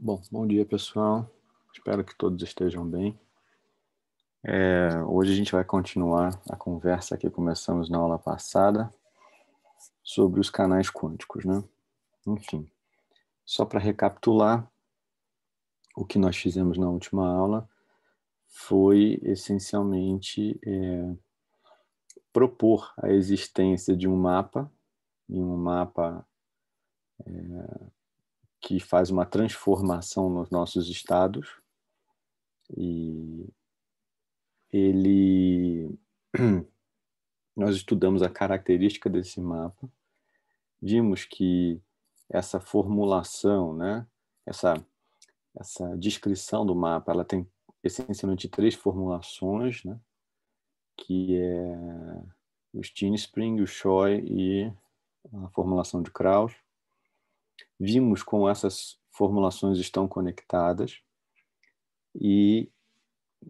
Bom, bom dia pessoal. Espero que todos estejam bem. É, hoje a gente vai continuar a conversa que começamos na aula passada sobre os canais quânticos, né? Enfim, só para recapitular, o que nós fizemos na última aula foi essencialmente é, propor a existência de um mapa, e um mapa é, que faz uma transformação nos nossos estados e ele nós estudamos a característica desse mapa vimos que essa formulação né essa essa descrição do mapa ela tem essencialmente três formulações né que é o Steenspring, o Choi e a formulação de Krauss vimos como essas formulações estão conectadas e,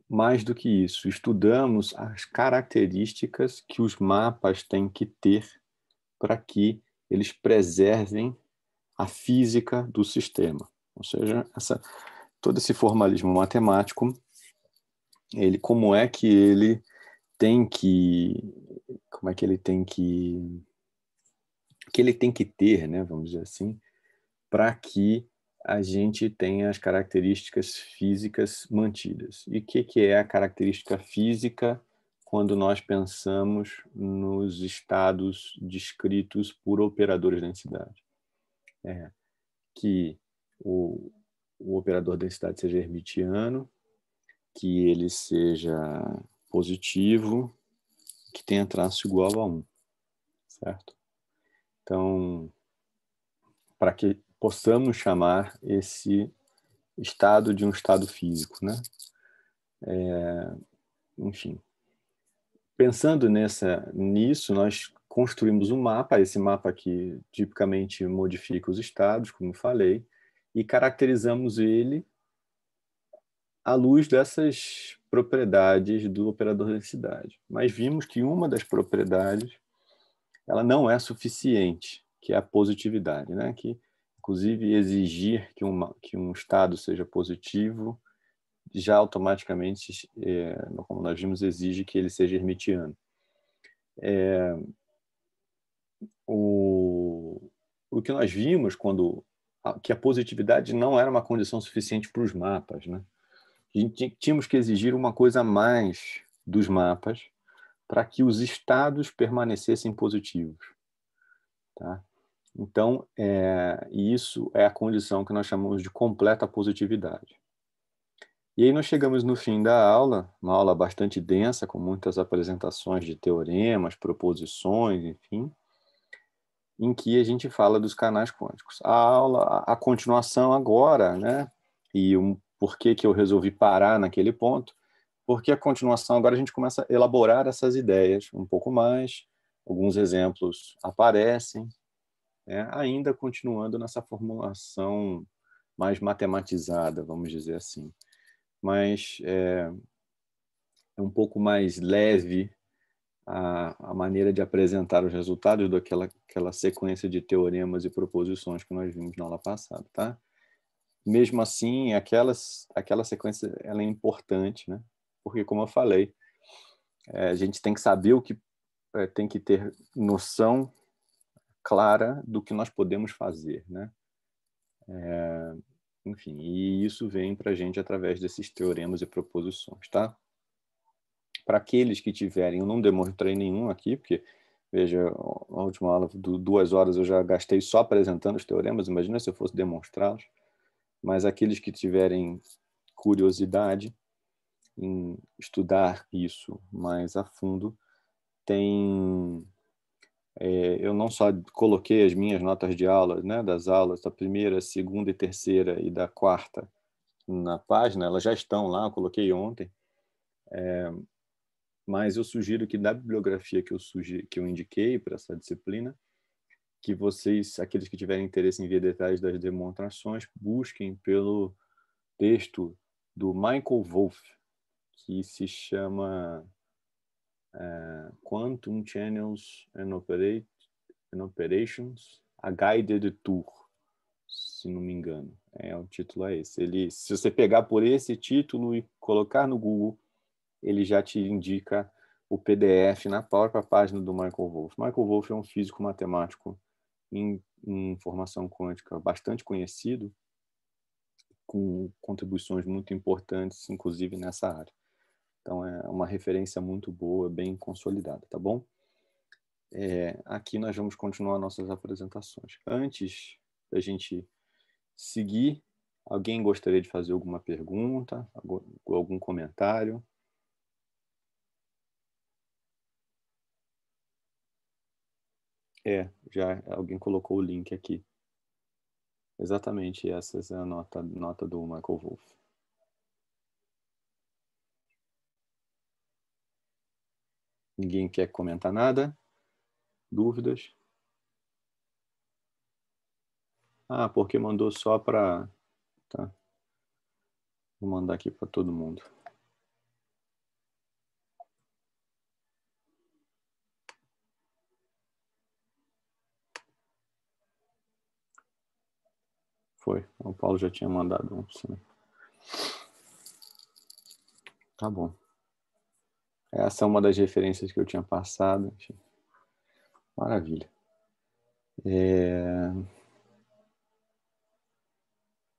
mais do que isso, estudamos as características que os mapas têm que ter para que eles preservem a física do sistema. Ou seja, essa, todo esse formalismo matemático, ele como é que ele tem que como é que ele tem que que ele tem que ter, né, vamos dizer assim, para que a gente tenha as características físicas mantidas. E o que, que é a característica física quando nós pensamos nos estados descritos por operadores de densidade? É que o, o operador de densidade seja hermitiano, que ele seja positivo, que tenha traço igual a 1, certo? Então, para que possamos chamar esse estado de um estado físico, né? É, enfim, pensando nessa nisso, nós construímos um mapa, esse mapa que tipicamente modifica os estados, como falei, e caracterizamos ele à luz dessas propriedades do operador de densidade. Mas vimos que uma das propriedades ela não é suficiente, que é a positividade, né? Que inclusive exigir que, um que um estado seja positivo já automaticamente, é, como nós vimos, exige que ele seja hermitiano. É, o, o que nós vimos quando que a positividade não era uma condição suficiente para os mapas, né? A gente, tínhamos que exigir uma coisa a mais dos mapas para que os estados permanecessem positivos, tá? Então, é, isso é a condição que nós chamamos de completa positividade. E aí nós chegamos no fim da aula, uma aula bastante densa, com muitas apresentações de teoremas, proposições, enfim, em que a gente fala dos canais quânticos. A aula, a continuação agora, né? E o por que, que eu resolvi parar naquele ponto? Porque a continuação agora a gente começa a elaborar essas ideias um pouco mais, alguns exemplos aparecem, né? ainda continuando nessa formulação mais matematizada, vamos dizer assim. Mas é, é um pouco mais leve a, a, maneira de apresentar os resultados daquela aquela sequência de teoremas e proposições que nós vimos na aula passada, tá? Mesmo assim, aquelas, aquela sequência ela é importante, né? Porque, como eu falei, é, a gente tem que saber o que é, tem que ter noção clara do que nós podemos fazer, né? É, enfim, e isso vem para a gente através desses teoremas e proposições, tá? Para aqueles que tiverem, eu não demonstrei nenhum aqui, porque, veja, a última aula, duas horas eu já gastei só apresentando os teoremas, imagina se eu fosse demonstrá-los, mas aqueles que tiverem curiosidade em estudar isso mais a fundo, tem é, eu não só coloquei as minhas notas de aulas, né, das aulas da primeira, segunda e terceira e da quarta na página, elas já estão lá, eu coloquei ontem, é, mas eu sugiro que da bibliografia que eu, sugi, que eu indiquei para essa disciplina, que vocês, aqueles que tiverem interesse em ver detalhes das demonstrações, busquem pelo texto do Michael Wolff, que se chama é, Quantum Channels and, operate, and Operations, a Guided Tour, se não me engano. É, o título é esse. Ele, se você pegar por esse título e colocar no Google, ele já te indica o PDF na própria página do Michael Wolff. Michael Wolff é um físico matemático em, em formação quântica bastante conhecido, com contribuições muito importantes, inclusive nessa área. Então é uma referência muito boa, bem consolidada, tá bom? É, aqui nós vamos continuar nossas apresentações. Antes da gente seguir, alguém gostaria de fazer alguma pergunta, algum comentário? É, já alguém colocou o link aqui. Exatamente, essa é a nota, nota do Michael Wolff. Ninguém quer comentar nada? Dúvidas? Ah, porque mandou só para. Tá. Vou mandar aqui para todo mundo. Foi. O Paulo já tinha mandado um. Sim. Tá bom. Essa é uma das referências que eu tinha passado. Maravilha. É...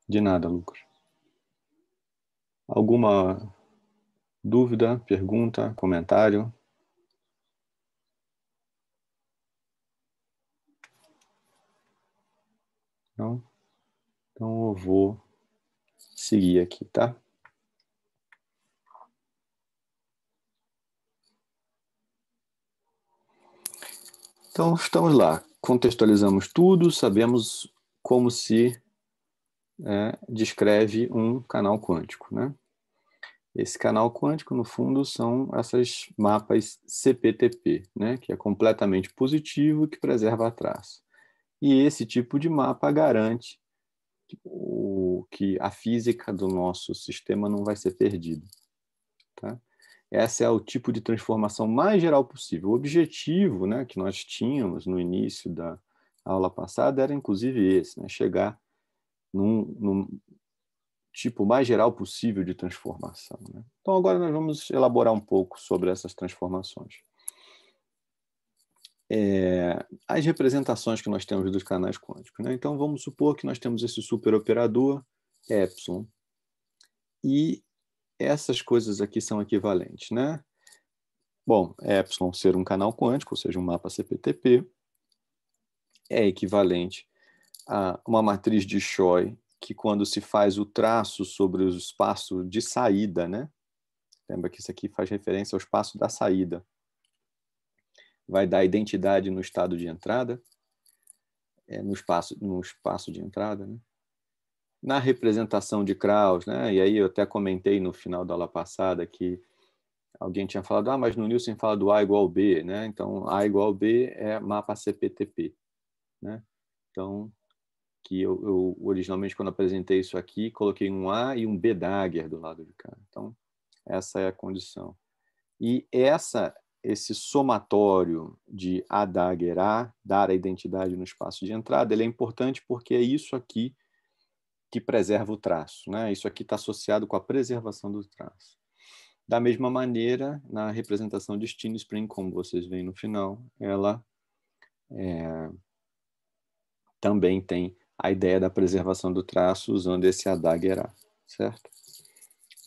De nada, Lucas. Alguma dúvida, pergunta, comentário? Não? Então eu vou seguir aqui, tá? Então, estamos lá, contextualizamos tudo, sabemos como se é, descreve um canal quântico. Né? Esse canal quântico, no fundo, são essas mapas CPTP, né? que é completamente positivo e que preserva a traça. E esse tipo de mapa garante o, que a física do nosso sistema não vai ser perdida. Tá? Essa é o tipo de transformação mais geral possível. O objetivo né, que nós tínhamos no início da aula passada era, inclusive, esse: né, chegar num, num, tipo mais geral possível de transformação. Né? Então, agora nós vamos elaborar um pouco sobre essas transformações. É, as representações que nós temos dos canais quânticos. Né? Então, vamos supor que nós temos esse superoperador, ε, e essas coisas aqui são equivalentes, né? Bom, é epsilon ser um canal quântico, ou seja, um mapa CPTP, é equivalente a uma matriz de Choi que quando se faz o traço sobre o espaço de saída, né? Lembra que isso aqui faz referência ao espaço da saída. Vai dar identidade no estado de entrada, é no espaço, no espaço de entrada, né? na representação de Kraus, né? E aí eu até comentei no final da aula passada que alguém tinha falado, ah, mas no Nielsen fala do A igual B, né? Então A igual B é mapa CPTP, né? Então que eu, eu originalmente quando apresentei isso aqui coloquei um A e um B dagger do lado de cá. Então essa é a condição. E essa esse somatório de A dagger A dar a identidade no espaço de entrada, ele é importante porque é isso aqui que preserva o traço. Né? Isso aqui está associado com a preservação do traço. Da mesma maneira, na representação de Steam Spring, como vocês veem no final, ela é, também tem a ideia da preservação do traço usando esse adaguerá, certo?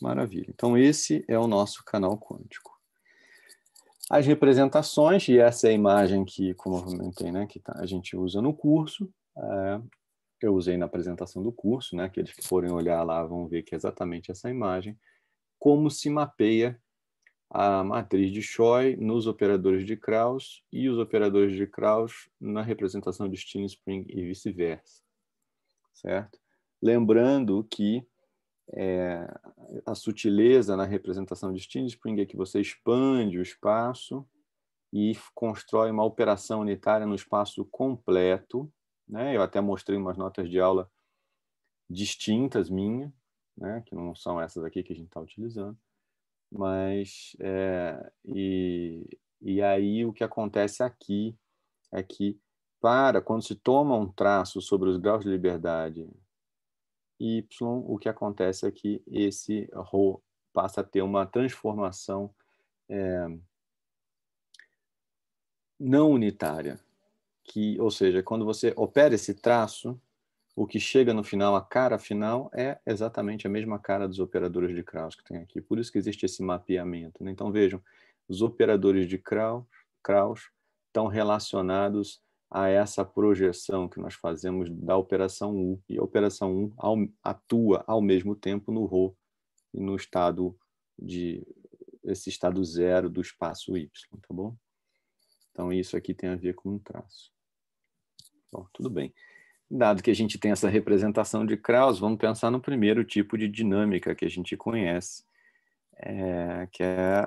Maravilha. Então, esse é o nosso canal quântico. As representações, e essa é a imagem que, como eu comentei, né, que tá, a gente usa no curso, é, eu usei na apresentação do curso, né? Aqueles que forem olhar lá vão ver que é exatamente essa imagem. Como se mapeia a matriz de Choi nos operadores de Krauss e os operadores de Krauss na representação de Steenspring e vice-versa, certo? Lembrando que é, a sutileza na representação de Steenspring é que você expande o espaço e constrói uma operação unitária no espaço completo né? Eu até mostrei umas notas de aula distintas minhas, né? que não são essas aqui que a gente está utilizando. Mas, é, e, e aí o que acontece aqui é que, para, quando se toma um traço sobre os graus de liberdade y, o que acontece é que esse rho passa a ter uma transformação é, não unitária que, ou seja, quando você opera esse traço, o que chega no final, a cara final, é exatamente a mesma cara dos operadores de Krauss que tem aqui. Por isso que existe esse mapeamento. Né? Então, vejam, os operadores de Krauss, Kraus estão relacionados a essa projeção que nós fazemos da operação U. E a operação U atua ao mesmo tempo no Rho e no estado de esse estado zero do espaço Y, tá bom? Então isso aqui tem a ver com um traço. Bom, tudo bem. Dado que a gente tem essa representação de Krauss, vamos pensar no primeiro tipo de dinâmica que a gente conhece, é, que é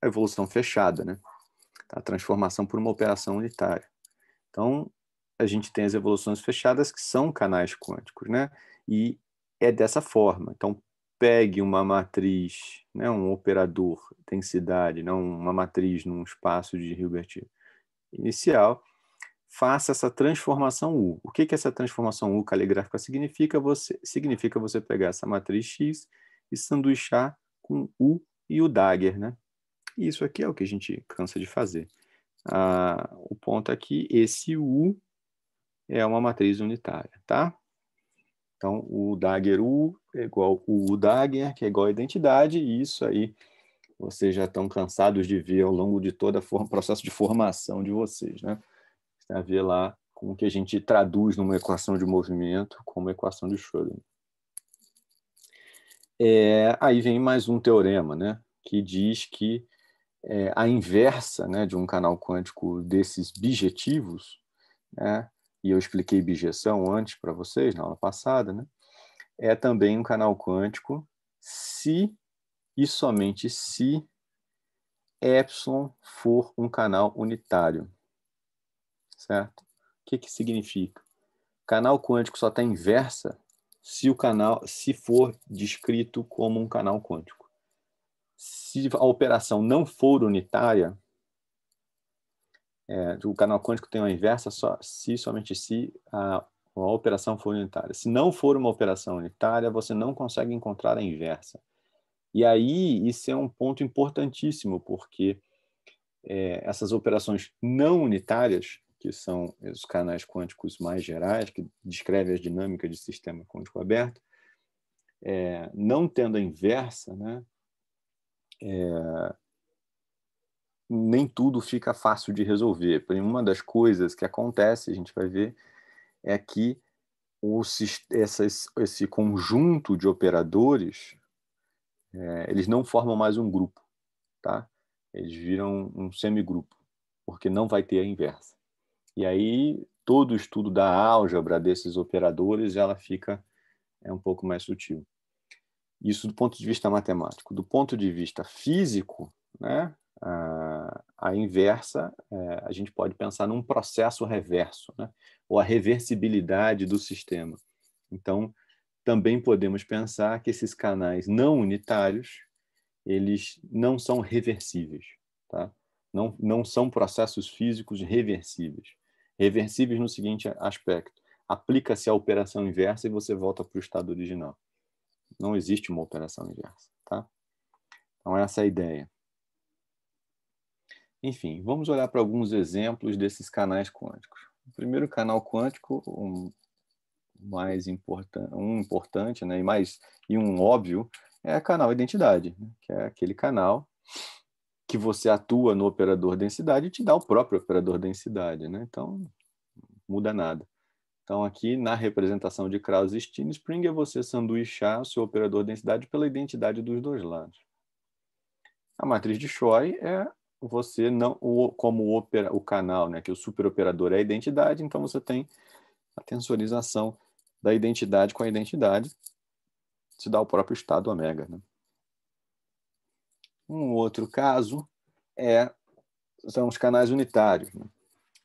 a evolução fechada, né? a transformação por uma operação unitária. Então, a gente tem as evoluções fechadas que são canais quânticos, né? E é dessa forma. Então, pegue uma matriz, né, um operador densidade, não né? uma matriz num espaço de Hilbert inicial faça essa transformação U. O que, que essa transformação U caligráfica significa? Você, significa você pegar essa matriz X e sanduichar com U e o dagger, né? E isso aqui é o que a gente cansa de fazer. Ah, o ponto aqui, é esse U é uma matriz unitária, tá? Então, o dagger U é igual o U dagger, que é igual a identidade, e isso aí vocês já estão cansados de ver ao longo de todo o processo de formação de vocês, né? tem a ver lá com o que a gente traduz numa equação de movimento como a equação de Schrödinger. É, aí vem mais um teorema, né, que diz que é, a inversa né, de um canal quântico desses bijetivos, né, e eu expliquei bijeção antes para vocês na aula passada, né, é também um canal quântico se e somente se ε for um canal unitário certo? O que, que significa? Canal quântico só está inversa se o canal se for descrito como um canal quântico. Se a operação não for unitária, é, o canal quântico tem uma inversa só se somente se a, a operação for unitária. Se não for uma operação unitária, você não consegue encontrar a inversa. E aí, isso é um ponto importantíssimo, porque é, essas operações não unitárias que são os canais quânticos mais gerais, que descrevem as dinâmicas de sistema quântico aberto, é, não tendo a inversa, né, é, nem tudo fica fácil de resolver. Uma das coisas que acontece, a gente vai ver, é que o, essas, esse conjunto de operadores é, eles não formam mais um grupo, tá? Eles viram um semigrupo, porque não vai ter a inversa. E aí todo o estudo da álgebra desses operadores ela fica é um pouco mais sutil. Isso do ponto de vista matemático. Do ponto de vista físico, né, a, a inversa, é, a gente pode pensar num processo reverso, né, ou a reversibilidade do sistema. Então, também podemos pensar que esses canais não unitários, eles não são reversíveis, tá? não, não são processos físicos reversíveis. Reversíveis no seguinte aspecto: aplica-se a operação inversa e você volta para o estado original. Não existe uma operação inversa, tá? Então, essa é a ideia. Enfim, vamos olhar para alguns exemplos desses canais quânticos. O primeiro canal quântico, um mais importan um importante né, e, mais, e um óbvio, é o canal identidade, né, que é aquele canal que você atua no operador densidade te dá o próprio operador densidade, né? Então, muda nada. Então, aqui na representação de Krauss e Steen-Spring, é você sanduichar o seu operador densidade pela identidade dos dois lados. A matriz de Choi é você não o, como o, opera, o canal, né, que o superoperador é a identidade, então você tem a tensorização da identidade com a identidade, se dá o próprio estado ômega, né? Um outro caso é, são os canais unitários, né?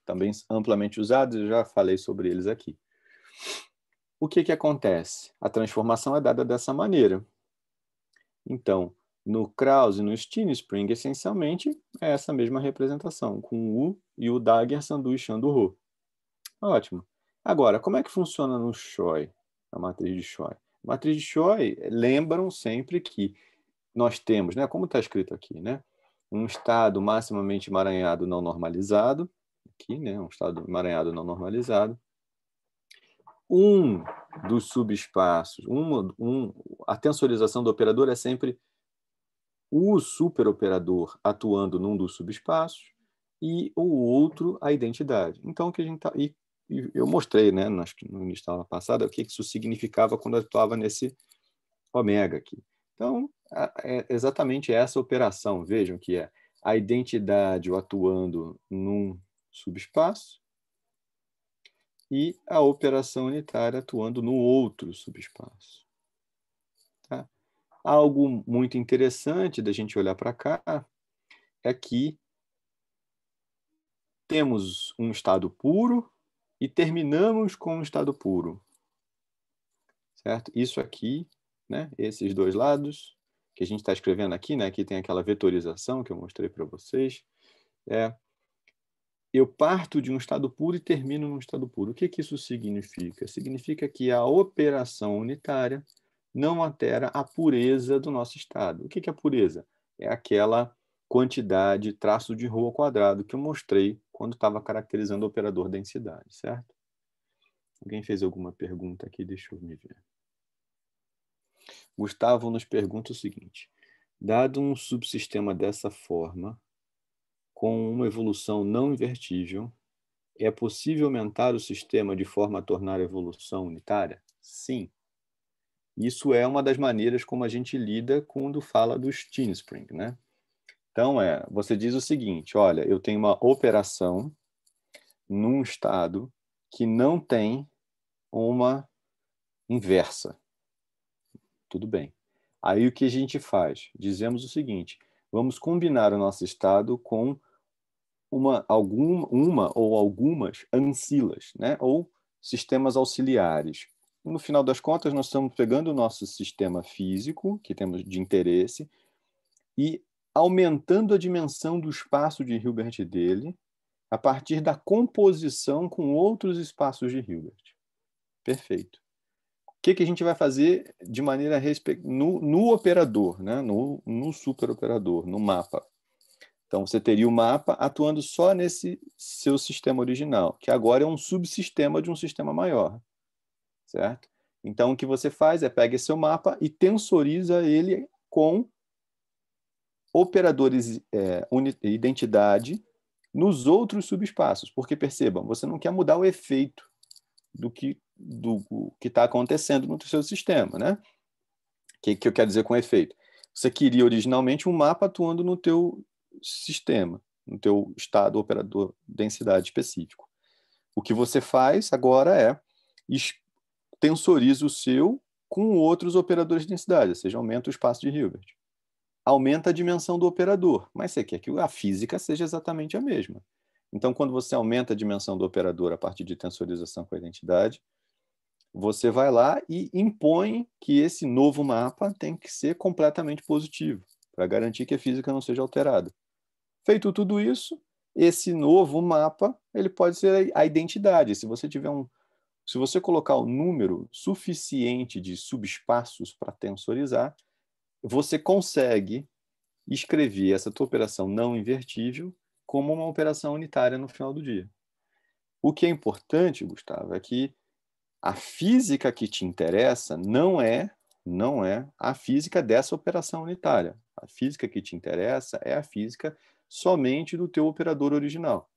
também amplamente usados, eu já falei sobre eles aqui. O que, que acontece? A transformação é dada dessa maneira. Então, no Krause e no Spring, essencialmente, é essa mesma representação, com o U e o Dagger sanduichando o Rho. Ótimo. Agora, como é que funciona no Choi, a matriz de Choi? A matriz de Choi, lembram sempre que nós temos, né, como está escrito aqui, né, um estado maximamente emaranhado não normalizado, aqui, né, um estado emaranhado não normalizado, um dos subespaços, uma, um, a tensorização do operador é sempre o superoperador atuando num dos subespaços e o outro a identidade. Então, o que a gente tá, e, e eu mostrei né, no início da aula passada o que isso significava quando atuava nesse ômega aqui. Então, é exatamente essa operação, vejam que é a identidade atuando num subespaço e a operação unitária atuando no outro subespaço. Tá? Algo muito interessante da gente olhar para cá é que temos um estado puro e terminamos com um estado puro. Certo? Isso aqui né? esses dois lados que a gente está escrevendo aqui, né? aqui tem aquela vetorização que eu mostrei para vocês, é, eu parto de um estado puro e termino num estado puro. O que, que isso significa? Significa que a operação unitária não altera a pureza do nosso estado. O que, que é a pureza? É aquela quantidade, traço de rua quadrado que eu mostrei quando estava caracterizando o operador densidade, certo? Alguém fez alguma pergunta aqui? Deixa eu me ver. Gustavo nos pergunta o seguinte: dado um subsistema dessa forma, com uma evolução não invertível, é possível aumentar o sistema de forma a tornar a evolução unitária? Sim. Isso é uma das maneiras como a gente lida quando fala do spring, né? Então é, você diz o seguinte, olha, eu tenho uma operação num estado que não tem uma inversa. Tudo bem. Aí o que a gente faz? Dizemos o seguinte: vamos combinar o nosso estado com uma, algum, uma ou algumas ancilas, né? ou sistemas auxiliares. No final das contas, nós estamos pegando o nosso sistema físico, que temos de interesse, e aumentando a dimensão do espaço de Hilbert dele a partir da composição com outros espaços de Hilbert. Perfeito que, que a gente vai fazer de maneira no, no operador, né? no, no superoperador, no mapa. Então, você teria o mapa atuando só nesse seu sistema original, que agora é um subsistema de um sistema maior, certo? Então, o que você faz é pega seu mapa e tensoriza ele com operadores é, identidade nos outros subespaços, porque percebam, você não quer mudar o efeito do que do que está acontecendo no seu sistema, né? O que, que eu quero dizer com efeito? Você queria originalmente um mapa atuando no teu sistema, no teu estado operador densidade específico. O que você faz agora é tensoriza o seu com outros operadores de densidade, ou seja, aumenta o espaço de Hilbert. Aumenta a dimensão do operador, mas você quer que a física seja exatamente a mesma. Então, quando você aumenta a dimensão do operador a partir de tensorização com a identidade, você vai lá e impõe que esse novo mapa tem que ser completamente positivo, para garantir que a física não seja alterada. Feito tudo isso, esse novo mapa ele pode ser a identidade. Se você tiver um, se você colocar o um número suficiente de subespaços para tensorizar, você consegue escrever essa tua operação não invertível como uma operação unitária no final do dia. O que é importante, Gustavo, é que a física que te interessa não é, não é a física dessa operação unitária. A física que te interessa é a física somente do teu operador original.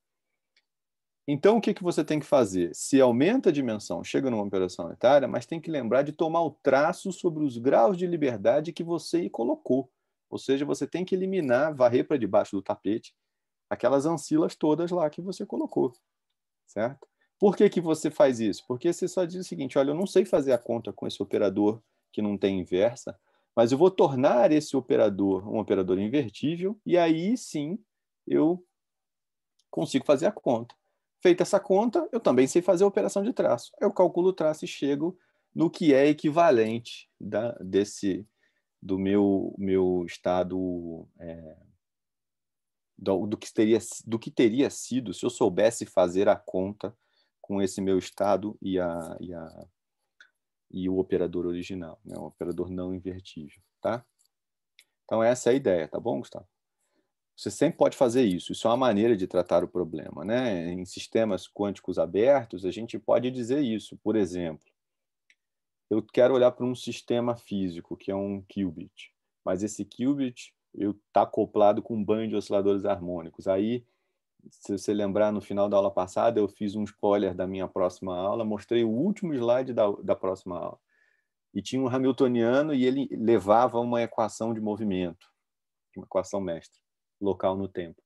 Então, o que, que você tem que fazer? Se aumenta a dimensão, chega numa operação unitária, mas tem que lembrar de tomar o traço sobre os graus de liberdade que você colocou. Ou seja, você tem que eliminar, varrer para debaixo do tapete, aquelas ancilas todas lá que você colocou, certo? Por que, que você faz isso? Porque você só diz o seguinte: olha, eu não sei fazer a conta com esse operador que não tem inversa, mas eu vou tornar esse operador um operador invertível, e aí sim eu consigo fazer a conta. Feita essa conta, eu também sei fazer a operação de traço. Eu calculo o traço e chego no que é equivalente da, desse do meu, meu estado é, do, do, que teria, do que teria sido se eu soubesse fazer a conta com esse meu estado e, a, e, a, e o operador original, né? o operador não invertível, tá? Então, essa é a ideia, tá bom, Gustavo? Você sempre pode fazer isso. Isso é uma maneira de tratar o problema, né? Em sistemas quânticos abertos, a gente pode dizer isso. Por exemplo, eu quero olhar para um sistema físico, que é um qubit, mas esse qubit está acoplado com um banho de osciladores harmônicos. Aí se você lembrar, no final da aula passada, eu fiz um spoiler da minha próxima aula, mostrei o último slide da, da próxima aula. E tinha um Hamiltoniano e ele levava uma equação de movimento, uma equação mestra, local no tempo.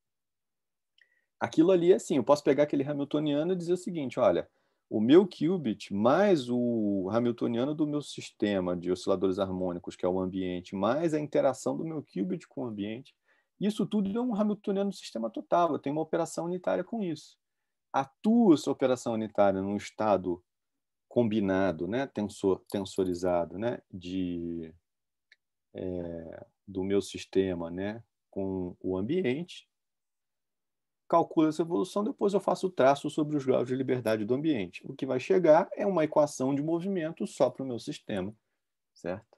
Aquilo ali é assim, eu posso pegar aquele Hamiltoniano e dizer o seguinte, olha, o meu qubit mais o Hamiltoniano do meu sistema de osciladores harmônicos, que é o ambiente, mais a interação do meu qubit com o ambiente, isso tudo é um Hamiltoniano do sistema total, eu tenho uma operação unitária com isso. Atua essa operação unitária num estado combinado, né, tensor, tensorizado, né, de, é, do meu sistema, né, com o ambiente, calcula essa evolução, depois eu faço o traço sobre os graus de liberdade do ambiente. O que vai chegar é uma equação de movimento só para o meu sistema, certo?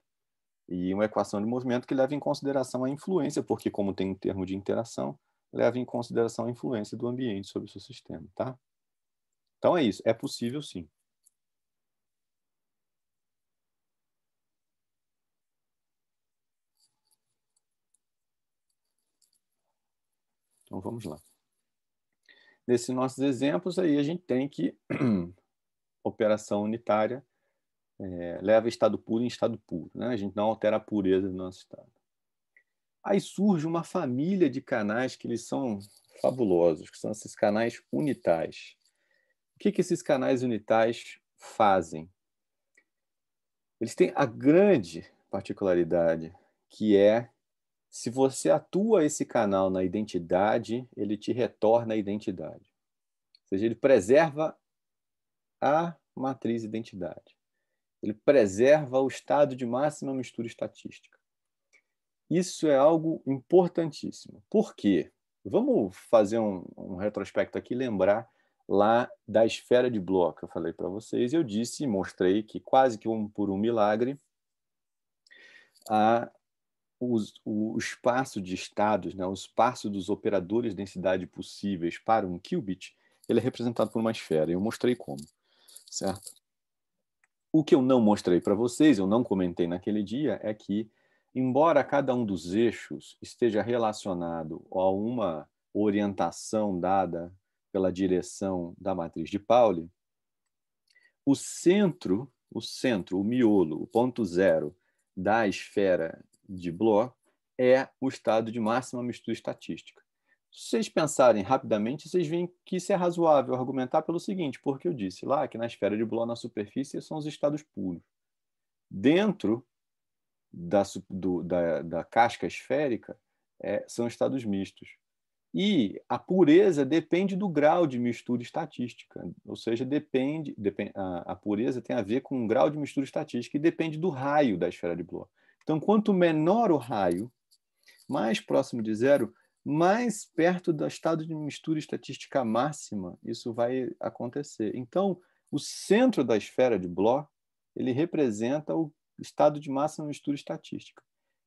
e uma equação de movimento que leva em consideração a influência, porque como tem um termo de interação, leva em consideração a influência do ambiente sobre o seu sistema, tá? Então é isso, é possível sim. Então vamos lá. Nesses nossos exemplos aí a gente tem que operação unitária é, leva estado puro em estado puro. Né? A gente não altera a pureza do nosso estado. Aí surge uma família de canais que eles são fabulosos, que são esses canais unitais. O que, que esses canais unitais fazem? Eles têm a grande particularidade que é se você atua esse canal na identidade, ele te retorna a identidade. Ou seja, ele preserva a matriz identidade. Ele preserva o estado de máxima mistura estatística. Isso é algo importantíssimo. Por quê? Vamos fazer um, um retrospecto aqui, lembrar lá da esfera de Bloch. Eu falei para vocês, eu disse e mostrei que quase que um, por um milagre, a, o, o espaço de estados, né, o espaço dos operadores de densidade possíveis para um qubit, ele é representado por uma esfera. Eu mostrei como, certo? O que eu não mostrei para vocês, eu não comentei naquele dia, é que, embora cada um dos eixos esteja relacionado a uma orientação dada pela direção da matriz de Pauli, o centro, o centro, o miolo, o ponto zero da esfera de Bloch é o estado de máxima mistura estatística. Se vocês pensarem rapidamente, vocês veem que isso é razoável argumentar pelo seguinte, porque eu disse lá que na esfera de Bloch, na superfície, são os estados puros. Dentro da, do, da, da casca esférica, é, são estados mistos. E a pureza depende do grau de mistura estatística, ou seja, depende, a, a, pureza tem a ver com o grau de mistura estatística e depende do raio da esfera de Bloch. Então, quanto menor o raio, mais próximo de zero, mais perto do estado de mistura estatística máxima isso vai acontecer. Então, o centro da esfera de Bloch, ele representa o estado de máxima mistura estatística.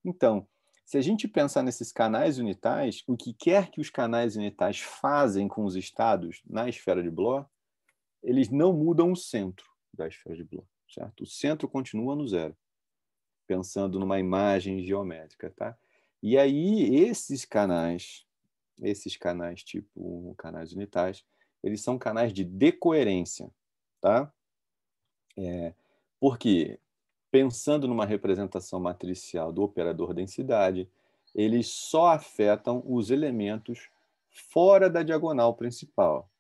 Então, se a gente pensar nesses canais unitais, o que quer que os canais unitais fazem com os estados na esfera de Bloch, eles não mudam o centro da esfera de Bloch, certo? O centro continua no zero, pensando numa imagem geométrica, tá? E aí esses canais, esses canais tipo canais unitais, eles são canais de decoerência, tá? É, porque pensando numa representação matricial do operador densidade, eles só afetam os elementos fora da diagonal principal,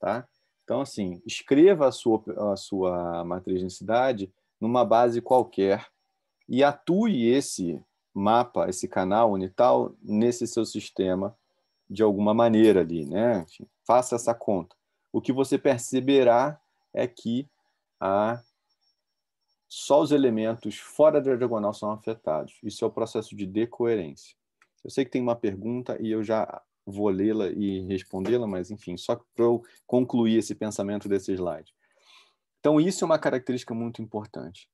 tá? Então, assim, escreva a sua, a sua matriz densidade numa base qualquer e atue esse mapa esse canal unital nesse seu sistema de alguma maneira ali, né? Enfim, faça essa conta. O que você perceberá é que a só os elementos fora da diagonal são afetados. Isso é o processo de decoerência. Eu sei que tem uma pergunta e eu já vou lê-la e respondê-la, mas enfim, só para eu concluir esse pensamento desse slide. Então, isso é uma característica muito importante.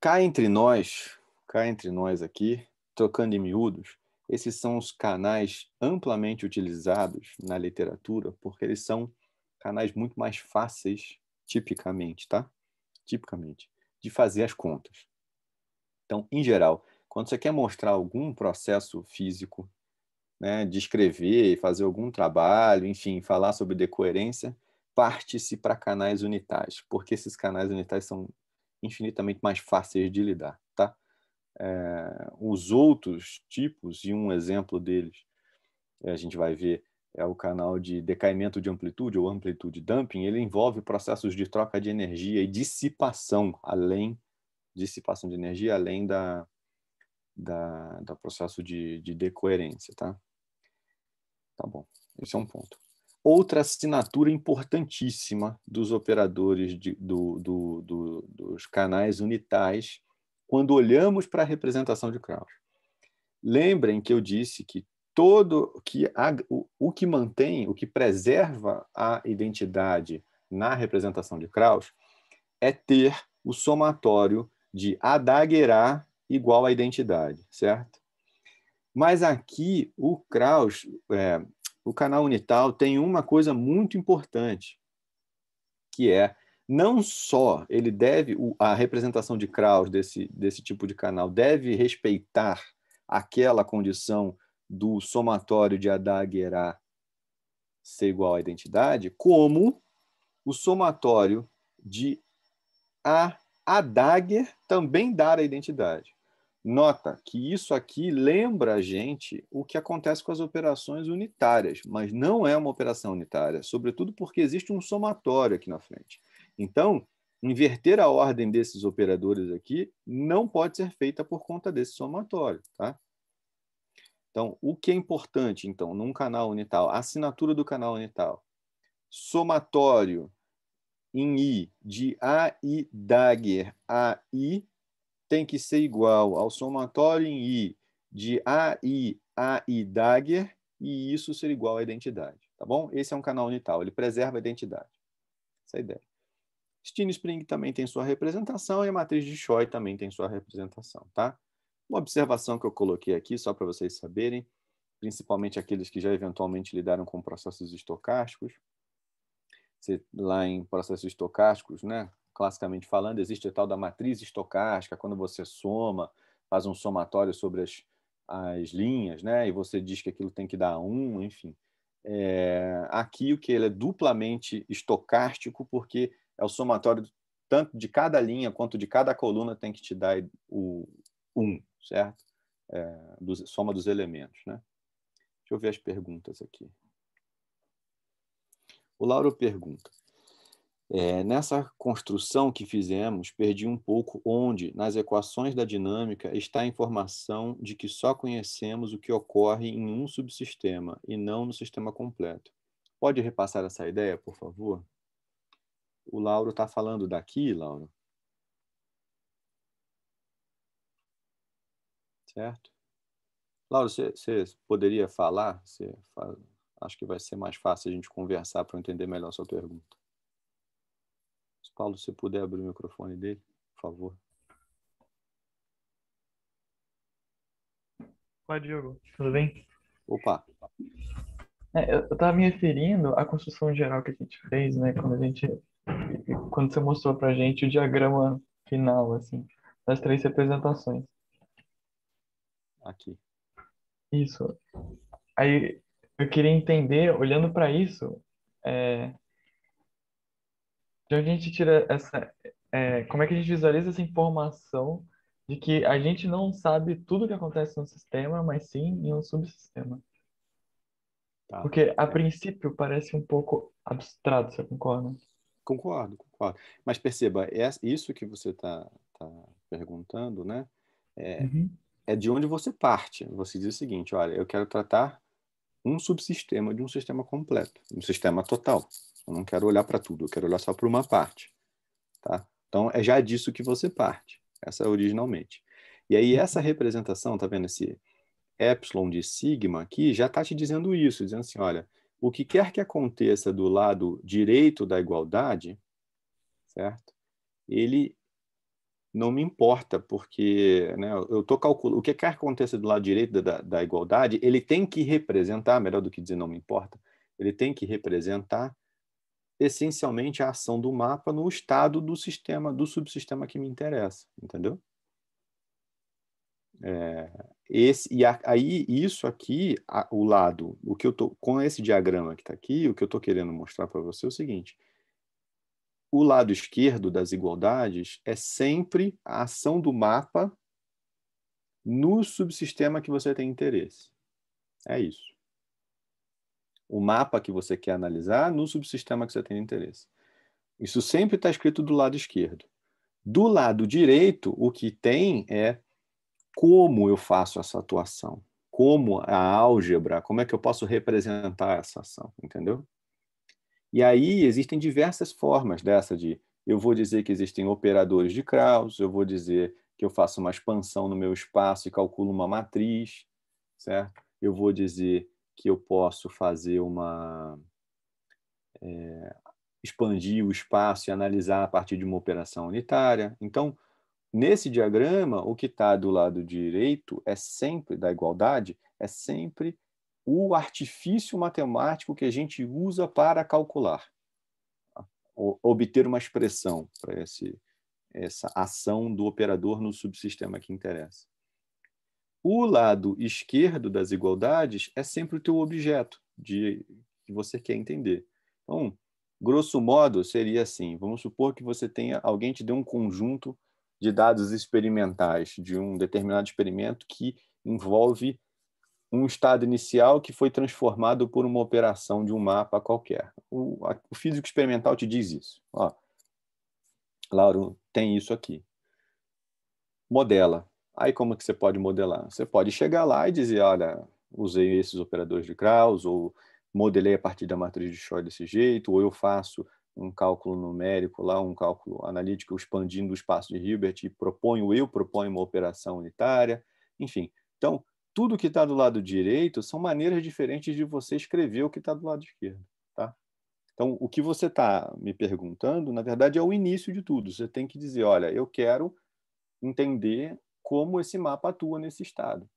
Cá entre nós, cá entre nós aqui, trocando em miúdos, esses são os canais amplamente utilizados na literatura, porque eles são canais muito mais fáceis, tipicamente, tá? Tipicamente, de fazer as contas. Então, em geral, quando você quer mostrar algum processo físico, né, descrever, fazer algum trabalho, enfim, falar sobre decoerência, parte-se para canais unitários, porque esses canais unitários são infinitamente mais fáceis de lidar é, os outros tipos, e um exemplo deles é, a gente vai ver é o canal de decaimento de amplitude ou amplitude dumping, ele envolve processos de troca de energia e dissipação além dissipação de energia além da da, da processo de, de decoerência, tá? Tá bom, esse é um ponto. Outra assinatura importantíssima dos operadores de, do, do, do, dos canais unitais quando olhamos para a representação de Krauss. Lembrem que eu disse que todo que a, o, o, que mantém, o que preserva a identidade na representação de Krauss é ter o somatório de adaguerá igual à identidade, certo? Mas aqui o Krauss, é, o canal unital tem uma coisa muito importante, que é não só ele deve, a representação de Kraus desse, desse tipo de canal deve respeitar aquela condição do somatório de Haddad e ser igual à identidade, como o somatório de a Adager também dar a identidade. Nota que isso aqui lembra a gente o que acontece com as operações unitárias, mas não é uma operação unitária, sobretudo porque existe um somatório aqui na frente. Então, inverter a ordem desses operadores aqui não pode ser feita por conta desse somatório, tá? Então, o que é importante, então, num canal unital? A assinatura do canal unital. Somatório em I de AI dagger AI tem que ser igual ao somatório em I de AI AI dagger e isso ser igual à identidade, tá bom? Esse é um canal unital, ele preserva a identidade. Essa é a ideia. Steen Spring também tem sua representação e a matriz de Choi também tem sua representação, tá? Uma observação que eu coloquei aqui, só para vocês saberem, principalmente aqueles que já eventualmente lidaram com processos estocásticos. Se, lá em processos estocásticos, né, classicamente falando, existe a tal da matriz estocástica, quando você soma, faz um somatório sobre as, as linhas, né, e você diz que aquilo tem que dar 1, um, enfim. É, aqui o que ele é duplamente estocástico, porque é o somatório tanto de cada linha quanto de cada coluna tem que te dar o 1, um, certo? É, do, soma dos elementos, né? Deixa eu ver as perguntas aqui. O Lauro pergunta, é, nessa construção que fizemos, perdi um pouco onde, nas equações da dinâmica, está a informação de que só conhecemos o que ocorre em um subsistema e não no sistema completo. Pode repassar essa ideia, por favor? O Lauro está falando daqui, Lauro? Certo? Lauro, você poderia falar? Cê, acho que vai ser mais fácil a gente conversar para entender melhor a sua pergunta. Paulo, se puder abrir o microfone dele, por favor. Pode, Diogo. Tudo bem? Opa! É, eu estava me referindo à construção geral que a gente fez, né, quando a gente quando você mostrou pra gente o diagrama final, assim, das três representações. Aqui. Isso. Aí eu queria entender, olhando para isso, é, de onde a gente tira essa. É, como é que a gente visualiza essa informação de que a gente não sabe tudo o que acontece no sistema, mas sim em um subsistema? Tá. Porque, a princípio, parece um pouco abstrato, você concorda? Concordo, concordo. Mas perceba, é isso que você está tá perguntando, né? É, uhum. é, de onde você parte. Você diz o seguinte: olha, eu quero tratar um subsistema de um sistema completo, um sistema total. Eu não quero olhar para tudo, eu quero olhar só para uma parte. Tá? Então, é já disso que você parte, essa originalmente. E aí, uhum. essa representação, tá vendo esse epsilon de sigma aqui, já está te dizendo isso, dizendo assim: olha, o que quer que aconteça do lado direito da igualdade, certo? Ele não me importa, porque né, eu estou calculando. O que quer que aconteça do lado direito da, da igualdade, ele tem que representar, melhor do que dizer não me importa, ele tem que representar essencialmente a ação do mapa no estado do sistema, do subsistema que me interessa, entendeu? É, esse, e a, aí, isso aqui, a, o lado, o que eu tô, com esse diagrama que está aqui, o que eu estou querendo mostrar para você é o seguinte: o lado esquerdo das igualdades é sempre a ação do mapa no subsistema que você tem interesse. É isso. O mapa que você quer analisar no subsistema que você tem interesse. Isso sempre está escrito do lado esquerdo. Do lado direito, o que tem é como eu faço essa atuação, como a álgebra, como é que eu posso representar essa ação, entendeu? E aí existem diversas formas dessa de eu vou dizer que existem operadores de Krauss, eu vou dizer que eu faço uma expansão no meu espaço e calculo uma matriz, certo? Eu vou dizer que eu posso fazer uma é, expandir o espaço e analisar a partir de uma operação unitária. Então, Nesse diagrama, o que está do lado direito é sempre, da igualdade, é sempre o artifício matemático que a gente usa para calcular, tá? obter uma expressão para essa ação do operador no subsistema que interessa. O lado esquerdo das igualdades é sempre o teu objeto de, que você quer entender. Então, grosso modo, seria assim, vamos supor que você tenha, alguém te deu um conjunto de dados experimentais de um determinado experimento que envolve um estado inicial que foi transformado por uma operação de um mapa qualquer. O, a, o físico experimental te diz isso. Ó, Lauro, tem isso aqui. Modela. Aí como que você pode modelar? Você pode chegar lá e dizer, olha, usei esses operadores de Krauss, ou modelei a partir da matriz de Schor desse jeito, ou eu faço um cálculo numérico lá, um cálculo analítico expandindo o espaço de Hilbert e proponho eu, proponho uma operação unitária, enfim. Então, tudo que está do lado direito são maneiras diferentes de você escrever o que está do lado esquerdo. Tá? Então, o que você está me perguntando, na verdade, é o início de tudo. Você tem que dizer, olha, eu quero entender como esse mapa atua nesse estado.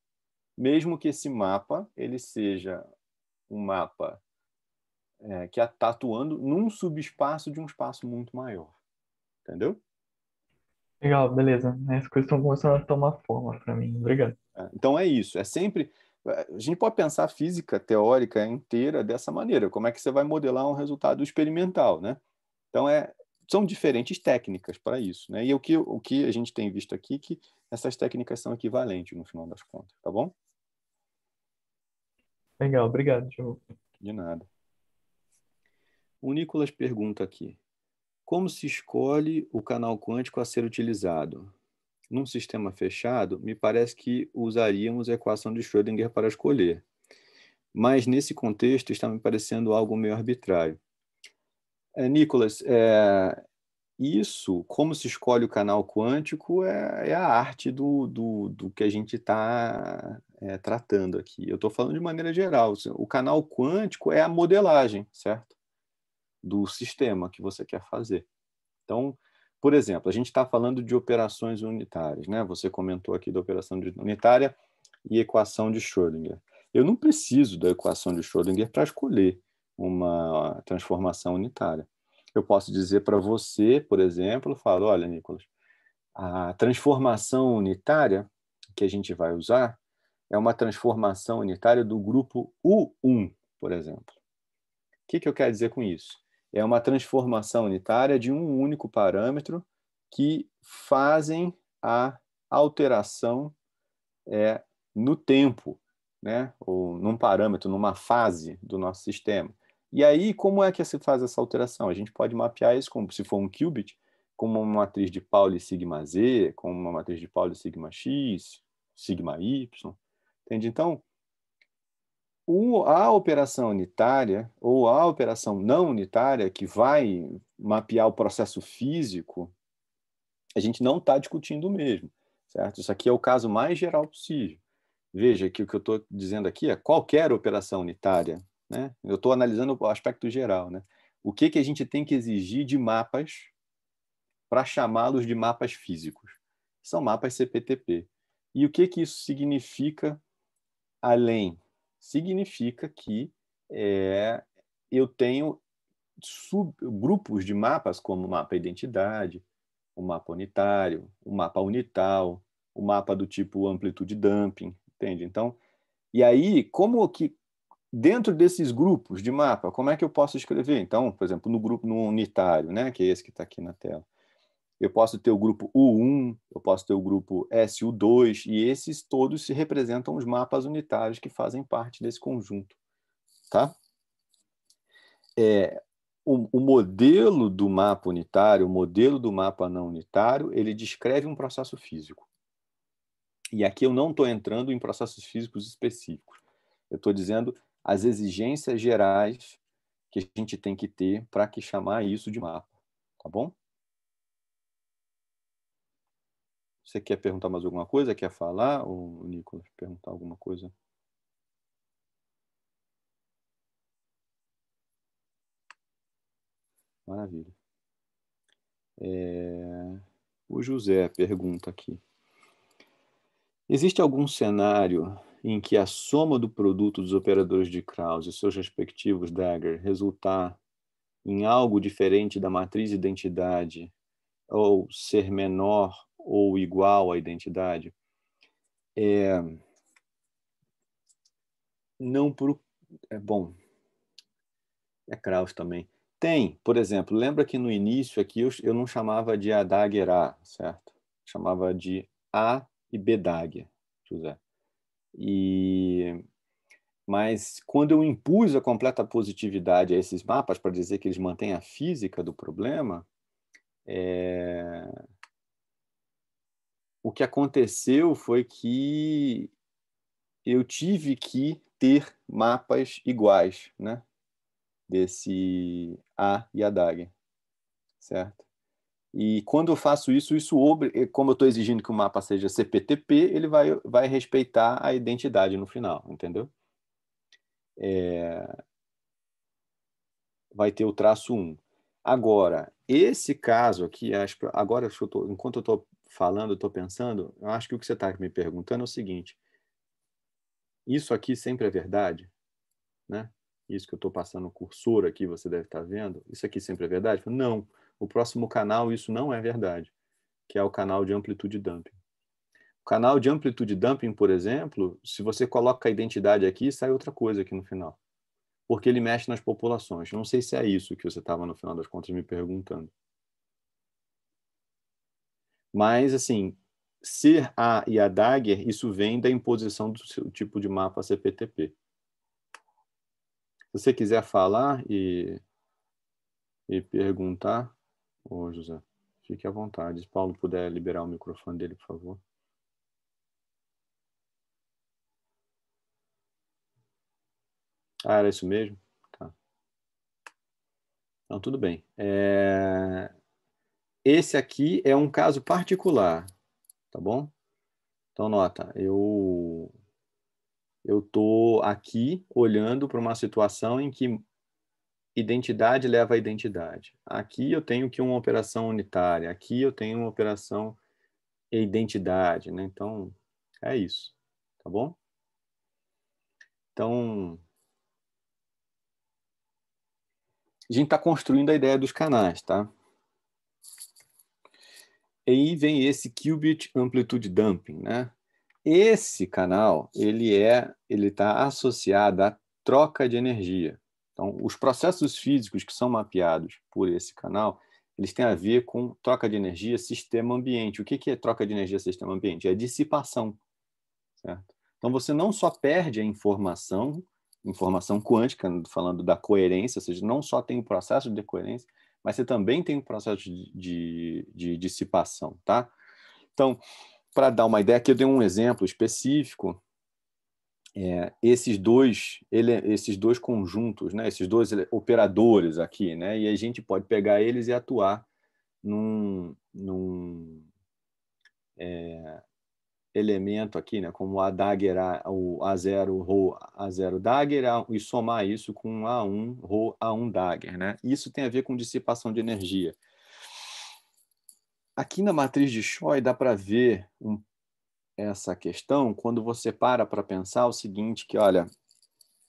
Mesmo que esse mapa ele seja um mapa é, que está é atuando num subespaço de um espaço muito maior. Entendeu? Legal, beleza. As coisas estão começando a tomar forma para mim. Obrigado. É, então é isso. É sempre. É, a gente pode pensar a física teórica inteira dessa maneira. Como é que você vai modelar um resultado experimental, né? Então é são diferentes técnicas para isso, né? E o que o que a gente tem visto aqui é que essas técnicas são equivalentes no final das contas, tá bom? Legal, obrigado, Diogo. De nada. O Nicolas pergunta aqui: como se escolhe o canal quântico a ser utilizado? Num sistema fechado, me parece que usaríamos a equação de Schrödinger para escolher. Mas nesse contexto está me parecendo algo meio arbitrário. É, Nicolas, é, isso, como se escolhe o canal quântico, é, é a arte do, do, do, que a gente está é, tratando aqui. Eu estou falando de maneira geral. Assim, o canal quântico é a modelagem, certo? do sistema que você quer fazer. Então, por exemplo, a gente está falando de operações unitárias, né? Você comentou aqui da operação unitária e equação de Schrödinger. Eu não preciso da equação de Schrödinger para escolher uma transformação unitária. Eu posso dizer para você, por exemplo, falo, olha, Nicolas, a transformação unitária que a gente vai usar é uma transformação unitária do grupo U1, por exemplo. O que, que eu quero dizer com isso? é uma transformação unitária de um único parâmetro que fazem a alteração é, no tempo, né? ou num parâmetro, numa fase do nosso sistema. E aí, como é que se faz essa alteração? A gente pode mapear isso como se for um qubit, como uma matriz de Pauli sigma z, como uma matriz de Pauli sigma x, sigma y. Entende? Então, o, a operação unitária ou a operação não unitária, que vai mapear o processo físico, a gente não está discutindo mesmo, certo? Isso aqui é o caso mais geral possível. Veja que o que eu estou dizendo aqui é qualquer operação unitária, né? Eu estou analisando o aspecto geral, né? O que, que a gente tem que exigir de mapas para chamá-los de mapas físicos? São mapas CPTP. E o que, que isso significa além significa que é, eu tenho sub, grupos de mapas, como o mapa identidade, o mapa unitário, o mapa unital, o mapa do tipo amplitude dumping, entende? Então, e aí, como que dentro desses grupos de mapa, como é que eu posso escrever? Então, por exemplo, no grupo no unitário, né, que é esse que está aqui na tela, eu posso ter o grupo U1, eu posso ter o grupo SU2, e esses todos se representam os mapas unitários que fazem parte desse conjunto. Tá? É, o, o modelo do mapa unitário, o modelo do mapa não unitário, ele descreve um processo físico. E aqui eu não estou entrando em processos físicos específicos. Eu estou dizendo as exigências gerais que a gente tem que ter para que chamar isso de mapa, tá bom? Você quer perguntar mais alguma coisa? Quer falar? o Nicolas perguntar alguma coisa? Maravilha. É... O José pergunta aqui. Existe algum cenário em que a soma do produto dos operadores de Krauss e seus respectivos Dagger resultar em algo diferente da matriz identidade ou ser menor ou igual à identidade, é, não por é bom, é Kraus também. Tem, por exemplo, lembra que no início aqui eu, eu não chamava de Adaguerá, certo? Chamava de A e Bedáguer, José. E mas quando eu impus a completa positividade a esses mapas para dizer que eles mantêm a física do problema, é, o que aconteceu foi que eu tive que ter mapas iguais, né? Desse A e a DAG, certo? E quando eu faço isso, isso eh, como eu estou exigindo que o mapa seja CPTP, ele vai, vai respeitar a identidade no final, entendeu? É... Vai ter o traço 1. Agora, esse caso aqui, acho que agora, enquanto eu estou falando, estou pensando, eu acho que o que você está me perguntando é o seguinte: isso aqui sempre é verdade? Né? Isso que eu estou passando o cursor aqui, você deve estar tá vendo, isso aqui sempre é verdade? Falo, não, o próximo canal isso não é verdade, que é o canal de amplitude dumping. O canal de amplitude dumping, por exemplo, se você coloca a identidade aqui, sai outra coisa aqui no final. Porque ele mexe nas populações. Não sei se é isso que você estava, no final das contas, me perguntando. Mas, assim, ser A e a Dagger, isso vem da imposição do seu tipo de mapa CPTP. Se você quiser falar e, e perguntar, ô José, fique à vontade. Se Paulo puder liberar o microfone dele, por favor. Ah, era isso mesmo? Tá. Então, tudo bem. É... Esse aqui é um caso particular, tá bom? Então, nota, eu eu estou aqui olhando para uma situação em que identidade leva a identidade. Aqui eu tenho que uma operação unitária, aqui eu tenho uma operação identidade, né? Então, é isso, tá bom? Então, a gente está construindo a ideia dos canais, tá? E aí vem esse qubit amplitude dumping, né? Esse canal, ele é, ele está associado à troca de energia. Então, os processos físicos que são mapeados por esse canal, eles têm a ver com troca de energia sistema-ambiente. O que, que é troca de energia sistema-ambiente? É dissipação, certo? Então, você não só perde a informação, informação quântica, falando da coerência, ou seja, não só tem o processo de coerência, mas você também tem um processo de, de, de dissipação, tá? Então, para dar uma ideia, aqui eu dei um exemplo específico. É, esses dois ele, esses dois conjuntos, né, esses dois operadores aqui, né, e a gente pode pegar eles e atuar num, num, é, elemento aqui, né, como a dagger, a, o A0 Rho A0 dagger, a, e somar isso com A1 Rho A1 dagger. Né? Isso tem a ver com dissipação de energia. Aqui na matriz de Choi dá para ver um, essa questão quando você para para pensar o seguinte, que olha,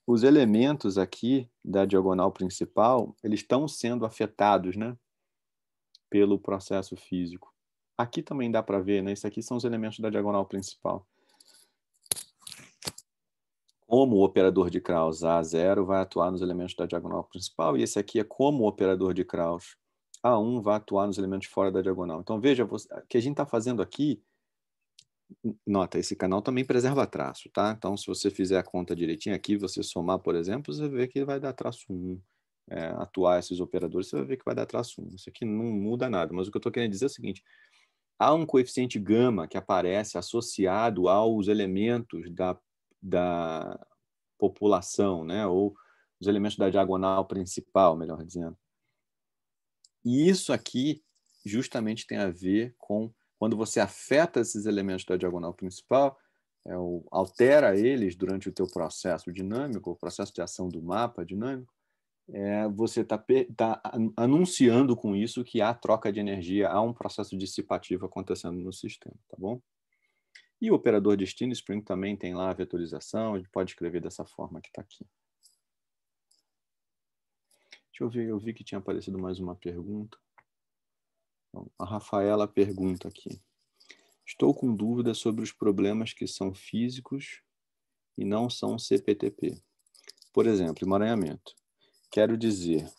os elementos aqui da diagonal principal, eles estão sendo afetados né, pelo processo físico. Aqui também dá para ver, né? Isso aqui são os elementos da diagonal principal. Como o operador de Krauss A0 vai atuar nos elementos da diagonal principal, e esse aqui é como o operador de Krauss A1 vai atuar nos elementos fora da diagonal. Então, veja, o que a gente está fazendo aqui, nota, esse canal também preserva traço, tá? Então, se você fizer a conta direitinho aqui, você somar, por exemplo, você vê que vai dar traço 1. É, atuar esses operadores, você vai ver que vai dar traço 1. Isso aqui não muda nada, mas o que eu estou querendo dizer é o seguinte, há um coeficiente gama que aparece associado aos elementos da, da população, né? ou os elementos da diagonal principal, melhor dizendo. E isso aqui justamente tem a ver com quando você afeta esses elementos da diagonal principal, é, altera eles durante o teu processo dinâmico, o processo de ação do mapa dinâmico, é, você está tá, tá anunciando com isso que há troca de energia, há um processo dissipativo acontecendo no sistema, tá bom? E o operador destino Spring também tem lá a vetorização, gente pode escrever dessa forma que está aqui. Deixa eu ver, eu vi que tinha aparecido mais uma pergunta. Bom, a Rafaela pergunta aqui. Estou com dúvidas sobre os problemas que são físicos e não são CPTP. Por exemplo, emaranhamento. Quero dizer,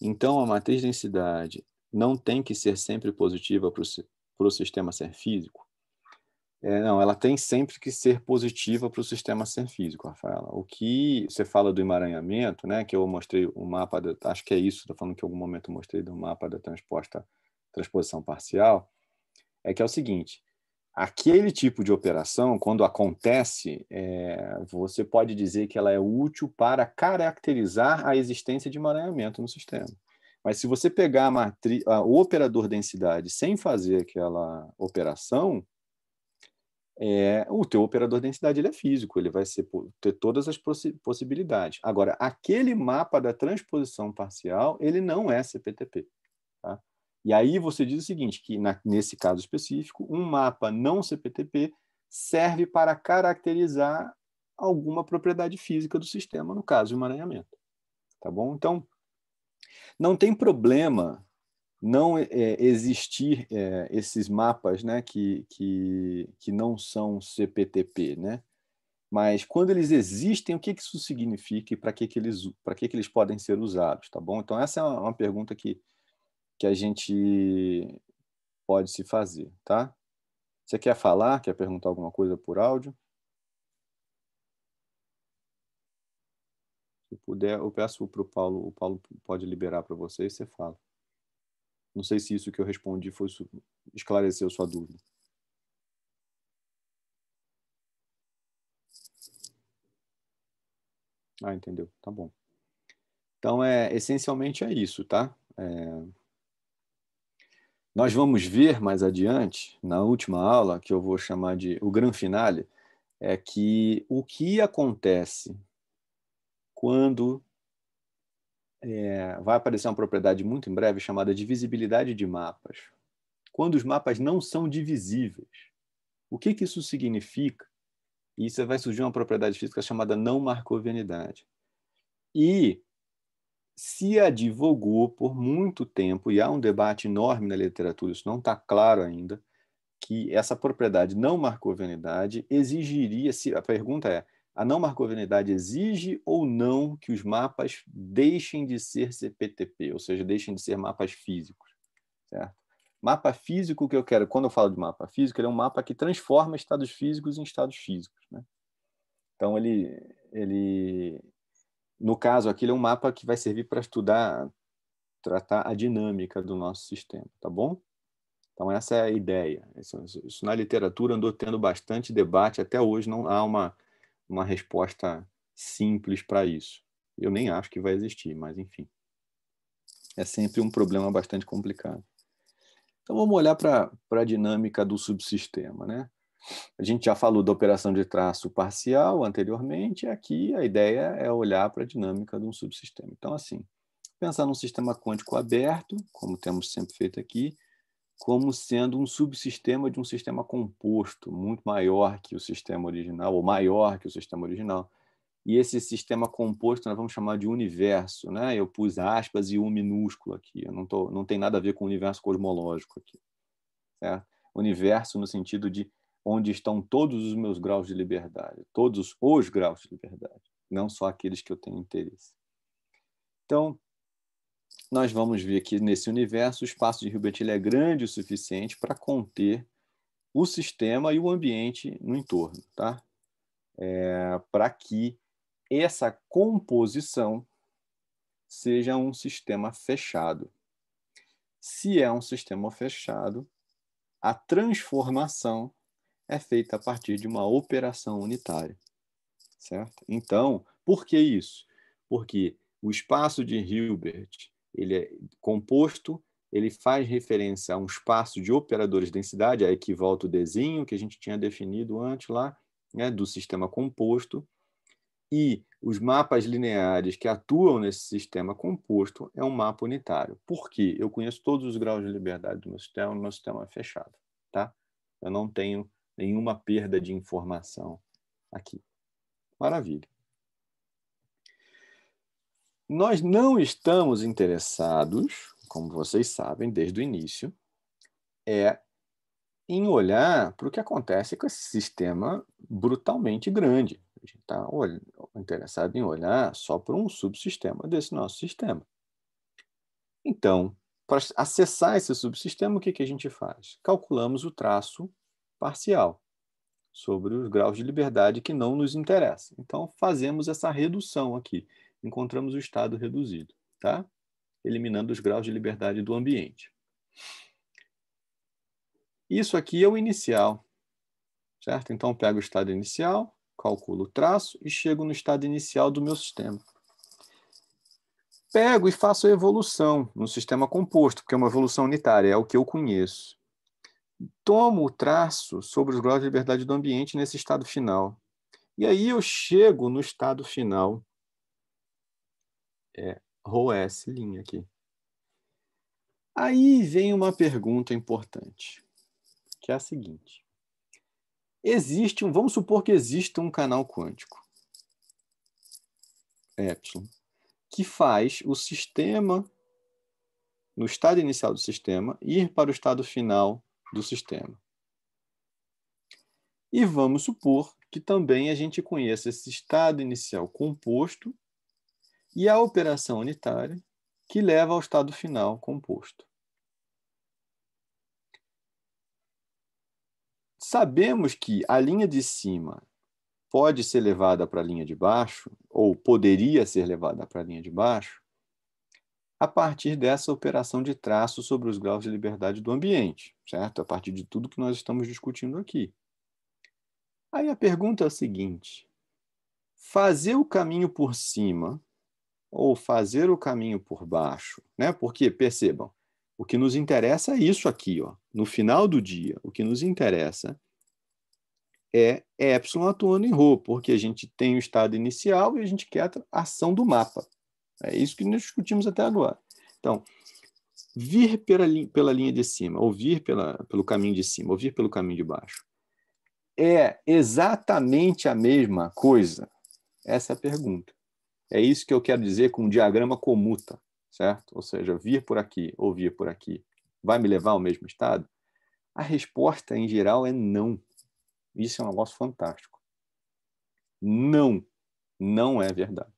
então a matriz de densidade não tem que ser sempre positiva para o sistema ser físico? É, não, ela tem sempre que ser positiva para o sistema ser físico, Rafaela. O que você fala do emaranhamento, né, que eu mostrei o mapa, da, acho que é isso, estou falando que em algum momento eu mostrei do mapa da transposta, transposição parcial, é que é o seguinte, Aquele tipo de operação, quando acontece, é, você pode dizer que ela é útil para caracterizar a existência de emaranhamento no sistema. Mas se você pegar a o operador densidade sem fazer aquela operação, é, o teu operador densidade ele é físico, ele vai ser, ter todas as possi possibilidades. Agora, aquele mapa da transposição parcial, ele não é CPTP. Tá? E aí você diz o seguinte, que na, nesse caso específico, um mapa não CPTP serve para caracterizar alguma propriedade física do sistema, no caso, o emaranhamento. Tá bom? Então, não tem problema não é, existir é, esses mapas né, que, que, que não são CPTP, né? Mas quando eles existem, o que, que isso significa e para que, que, eles, que, que eles podem ser usados, tá bom? Então, essa é uma pergunta que, que a gente pode se fazer, tá? Você quer falar, quer perguntar alguma coisa por áudio? Se puder, eu peço para o Paulo, o Paulo pode liberar para você e você fala. Não sei se isso que eu respondi foi esclareceu sua dúvida. Ah, entendeu. Tá bom. Então, é, essencialmente é isso, tá? É, nós vamos ver mais adiante, na última aula, que eu vou chamar de o grande finale, é que o que acontece quando é, vai aparecer uma propriedade muito em breve chamada divisibilidade de mapas. Quando os mapas não são divisíveis, o que, que isso significa? Isso vai surgir uma propriedade física chamada não marcovianidade. E se advogou divulgou por muito tempo, e há um debate enorme na literatura, isso não está claro ainda, que essa propriedade não marcovenidade exigiria, se a pergunta é, a não marcovenidade exige ou não que os mapas deixem de ser CPTP, ou seja, deixem de ser mapas físicos, certo? Mapa físico que eu quero, quando eu falo de mapa físico, ele é um mapa que transforma estados físicos em estados físicos, né? Então ele ele no caso, aquele é um mapa que vai servir para estudar, tratar a dinâmica do nosso sistema, tá bom? Então, essa é a ideia. Isso, isso na literatura andou tendo bastante debate, até hoje não há uma, uma resposta simples para isso. Eu nem acho que vai existir, mas enfim. É sempre um problema bastante complicado. Então, vamos olhar para a dinâmica do subsistema, né? A gente já falou da operação de traço parcial anteriormente, aqui a ideia é olhar para a dinâmica de um subsistema. Então, assim, pensar num sistema quântico aberto, como temos sempre feito aqui, como sendo um subsistema de um sistema composto, muito maior que o sistema original, ou maior que o sistema original. E esse sistema composto nós vamos chamar de universo. Né? Eu pus aspas e um minúsculo aqui. Eu não, tô, não tem nada a ver com o universo cosmológico aqui. Certo? Universo no sentido de onde estão todos os meus graus de liberdade, todos os graus de liberdade, não só aqueles que eu tenho interesse. Então, nós vamos ver que nesse universo o espaço de Hilbert ele é grande o suficiente para conter o sistema e o ambiente no entorno, tá? É, para que essa composição seja um sistema fechado. Se é um sistema fechado, a transformação é feita a partir de uma operação unitária. Certo? Então, por que isso? Porque o espaço de Hilbert ele é composto, ele faz referência a um espaço de operadores de densidade, aí que volta o desenho que a gente tinha definido antes lá, né, do sistema composto, e os mapas lineares que atuam nesse sistema composto é um mapa unitário. Por quê? Eu conheço todos os graus de liberdade do meu sistema, o meu sistema é fechado. Tá? Eu não tenho nenhuma perda de informação aqui. Maravilha. Nós não estamos interessados, como vocês sabem desde o início, é em olhar para o que acontece com esse sistema brutalmente grande. A gente está interessado em olhar só para um subsistema desse nosso sistema. Então, para acessar esse subsistema, o que, que a gente faz? Calculamos o traço parcial sobre os graus de liberdade que não nos interessam. Então, fazemos essa redução aqui. Encontramos o estado reduzido, tá? Eliminando os graus de liberdade do ambiente. Isso aqui é o inicial, certo? Então, eu pego o estado inicial, calculo o traço e chego no estado inicial do meu sistema. Pego e faço a evolução no sistema composto, porque é uma evolução unitária, é o que eu conheço tomo o traço sobre os graus de liberdade do ambiente nesse estado final. E aí eu chego no estado final, é Rho S linha aqui. Aí vem uma pergunta importante, que é a seguinte. Existe um, vamos supor que exista um canal quântico, epsilon, que faz o sistema, no estado inicial do sistema, ir para o estado final do sistema. E vamos supor que também a gente conheça esse estado inicial composto e a operação unitária que leva ao estado final composto. Sabemos que a linha de cima pode ser levada para a linha de baixo, ou poderia ser levada para a linha de baixo, a partir dessa operação de traço sobre os graus de liberdade do ambiente, certo? A partir de tudo que nós estamos discutindo aqui. Aí a pergunta é a seguinte: fazer o caminho por cima ou fazer o caminho por baixo, né? Porque percebam, o que nos interessa é isso aqui, ó. No final do dia, o que nos interessa é, ε epsilon atuando em rho, porque a gente tem o estado inicial e a gente quer a ação do mapa. É isso que nós discutimos até agora. Então, vir pela, pela linha de cima, ouvir pela, pelo caminho de cima, ouvir pelo caminho de baixo, é exatamente a mesma coisa? Essa é a pergunta. É isso que eu quero dizer com o diagrama comuta, certo? Ou seja, vir por aqui, ouvir por aqui, vai me levar ao mesmo estado? A resposta, em geral, é não. Isso é um negócio fantástico. Não, não é verdade.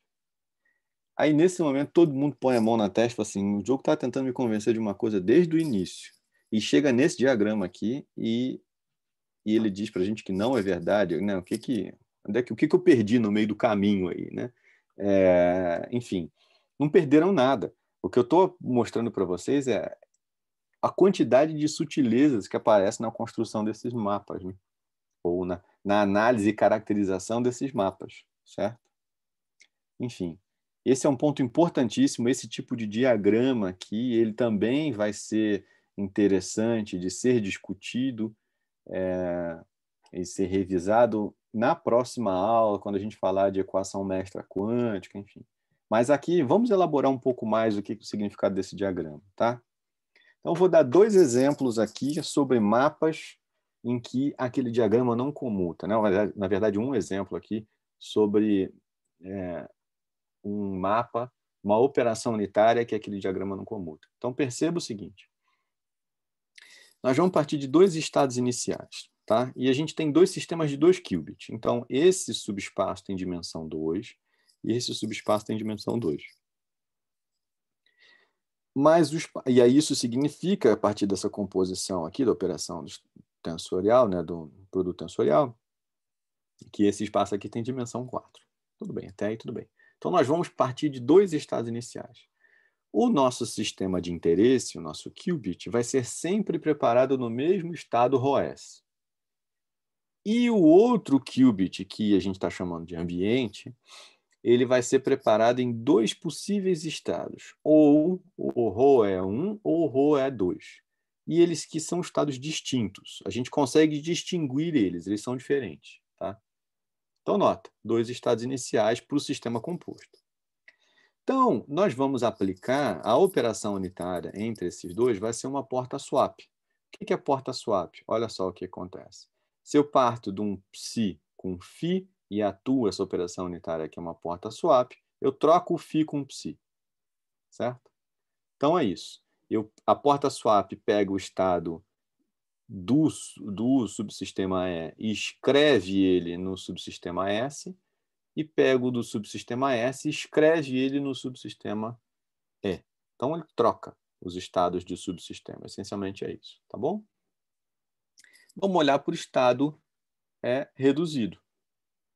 Aí, nesse momento, todo mundo põe a mão na testa e fala assim: o jogo está tentando me convencer de uma coisa desde o início. E chega nesse diagrama aqui e, e ele diz para a gente que não é verdade. Né? O, que, que, onde é que, o que, que eu perdi no meio do caminho aí? Né? É, enfim, não perderam nada. O que eu estou mostrando para vocês é a quantidade de sutilezas que aparece na construção desses mapas, né? ou na, na análise e caracterização desses mapas, certo? Enfim. Esse é um ponto importantíssimo, esse tipo de diagrama aqui, ele também vai ser interessante de ser discutido é, e ser revisado na próxima aula, quando a gente falar de equação mestra quântica, enfim. Mas aqui vamos elaborar um pouco mais o que é o significado desse diagrama, tá? Então vou dar dois exemplos aqui sobre mapas em que aquele diagrama não comuta, né? Na verdade um exemplo aqui sobre é, um mapa, uma operação unitária que aquele diagrama não comuta. Então, perceba o seguinte. Nós vamos partir de dois estados iniciais, tá? E a gente tem dois sistemas de dois qubits. Então, esse subespaço tem dimensão 2 e esse subespaço tem dimensão 2. Mas os, e aí isso significa, a partir dessa composição aqui, da operação tensorial, né, do produto tensorial, que esse espaço aqui tem dimensão 4. Tudo bem, até aí tudo bem. Então, nós vamos partir de dois estados iniciais. O nosso sistema de interesse, o nosso qubit, vai ser sempre preparado no mesmo estado ROS. E o outro qubit, que a gente está chamando de ambiente, ele vai ser preparado em dois possíveis estados, ou o ROE 1 é ou o ROE 2. É e eles que são estados distintos. A gente consegue distinguir eles, eles são diferentes. Então, nota, dois estados iniciais para o sistema composto. Então, nós vamos aplicar a operação unitária entre esses dois, vai ser uma porta swap. O que é porta swap? Olha só o que acontece. Se eu parto de um psi com φ e atuo essa operação unitária que é uma porta swap, eu troco o φ com psi. Certo? Então é isso. Eu, a porta swap pega o estado do, do subsistema E e escreve ele no subsistema S, e pega o do subsistema S e escreve ele no subsistema E. Então, ele troca os estados de subsistema. Essencialmente é isso, tá bom? Vamos olhar para o estado é reduzido.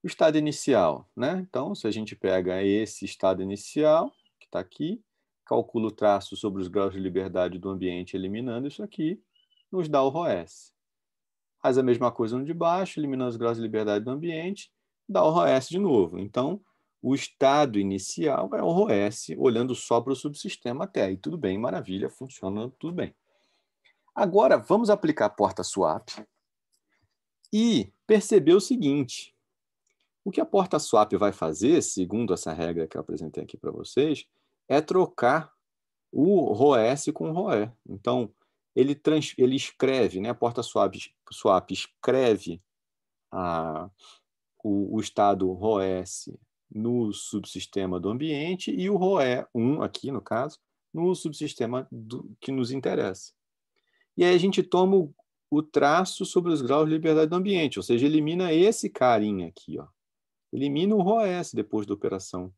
O estado inicial, né? Então, se a gente pega esse estado inicial, que está aqui, calcula o traço sobre os graus de liberdade do ambiente eliminando isso aqui, nos dá o ROS. Faz a mesma coisa no de baixo, eliminando os graus de liberdade do ambiente, dá o ROS de novo. Então, o estado inicial é o ROS, olhando só para o subsistema até aí. Tudo bem, maravilha, funciona tudo bem. Agora, vamos aplicar a porta swap e perceber o seguinte. O que a porta swap vai fazer, segundo essa regra que eu apresentei aqui para vocês, é trocar o ROS com o ROE. Então, ele, trans, ele escreve, né, a porta swap, swap escreve a, o, o, estado ROS no subsistema do ambiente e o ROE1, aqui no caso, no subsistema do, que nos interessa. E aí a gente toma o, o traço sobre os graus de liberdade do ambiente, ou seja, elimina esse carinha aqui, ó. elimina o ROS depois da operação.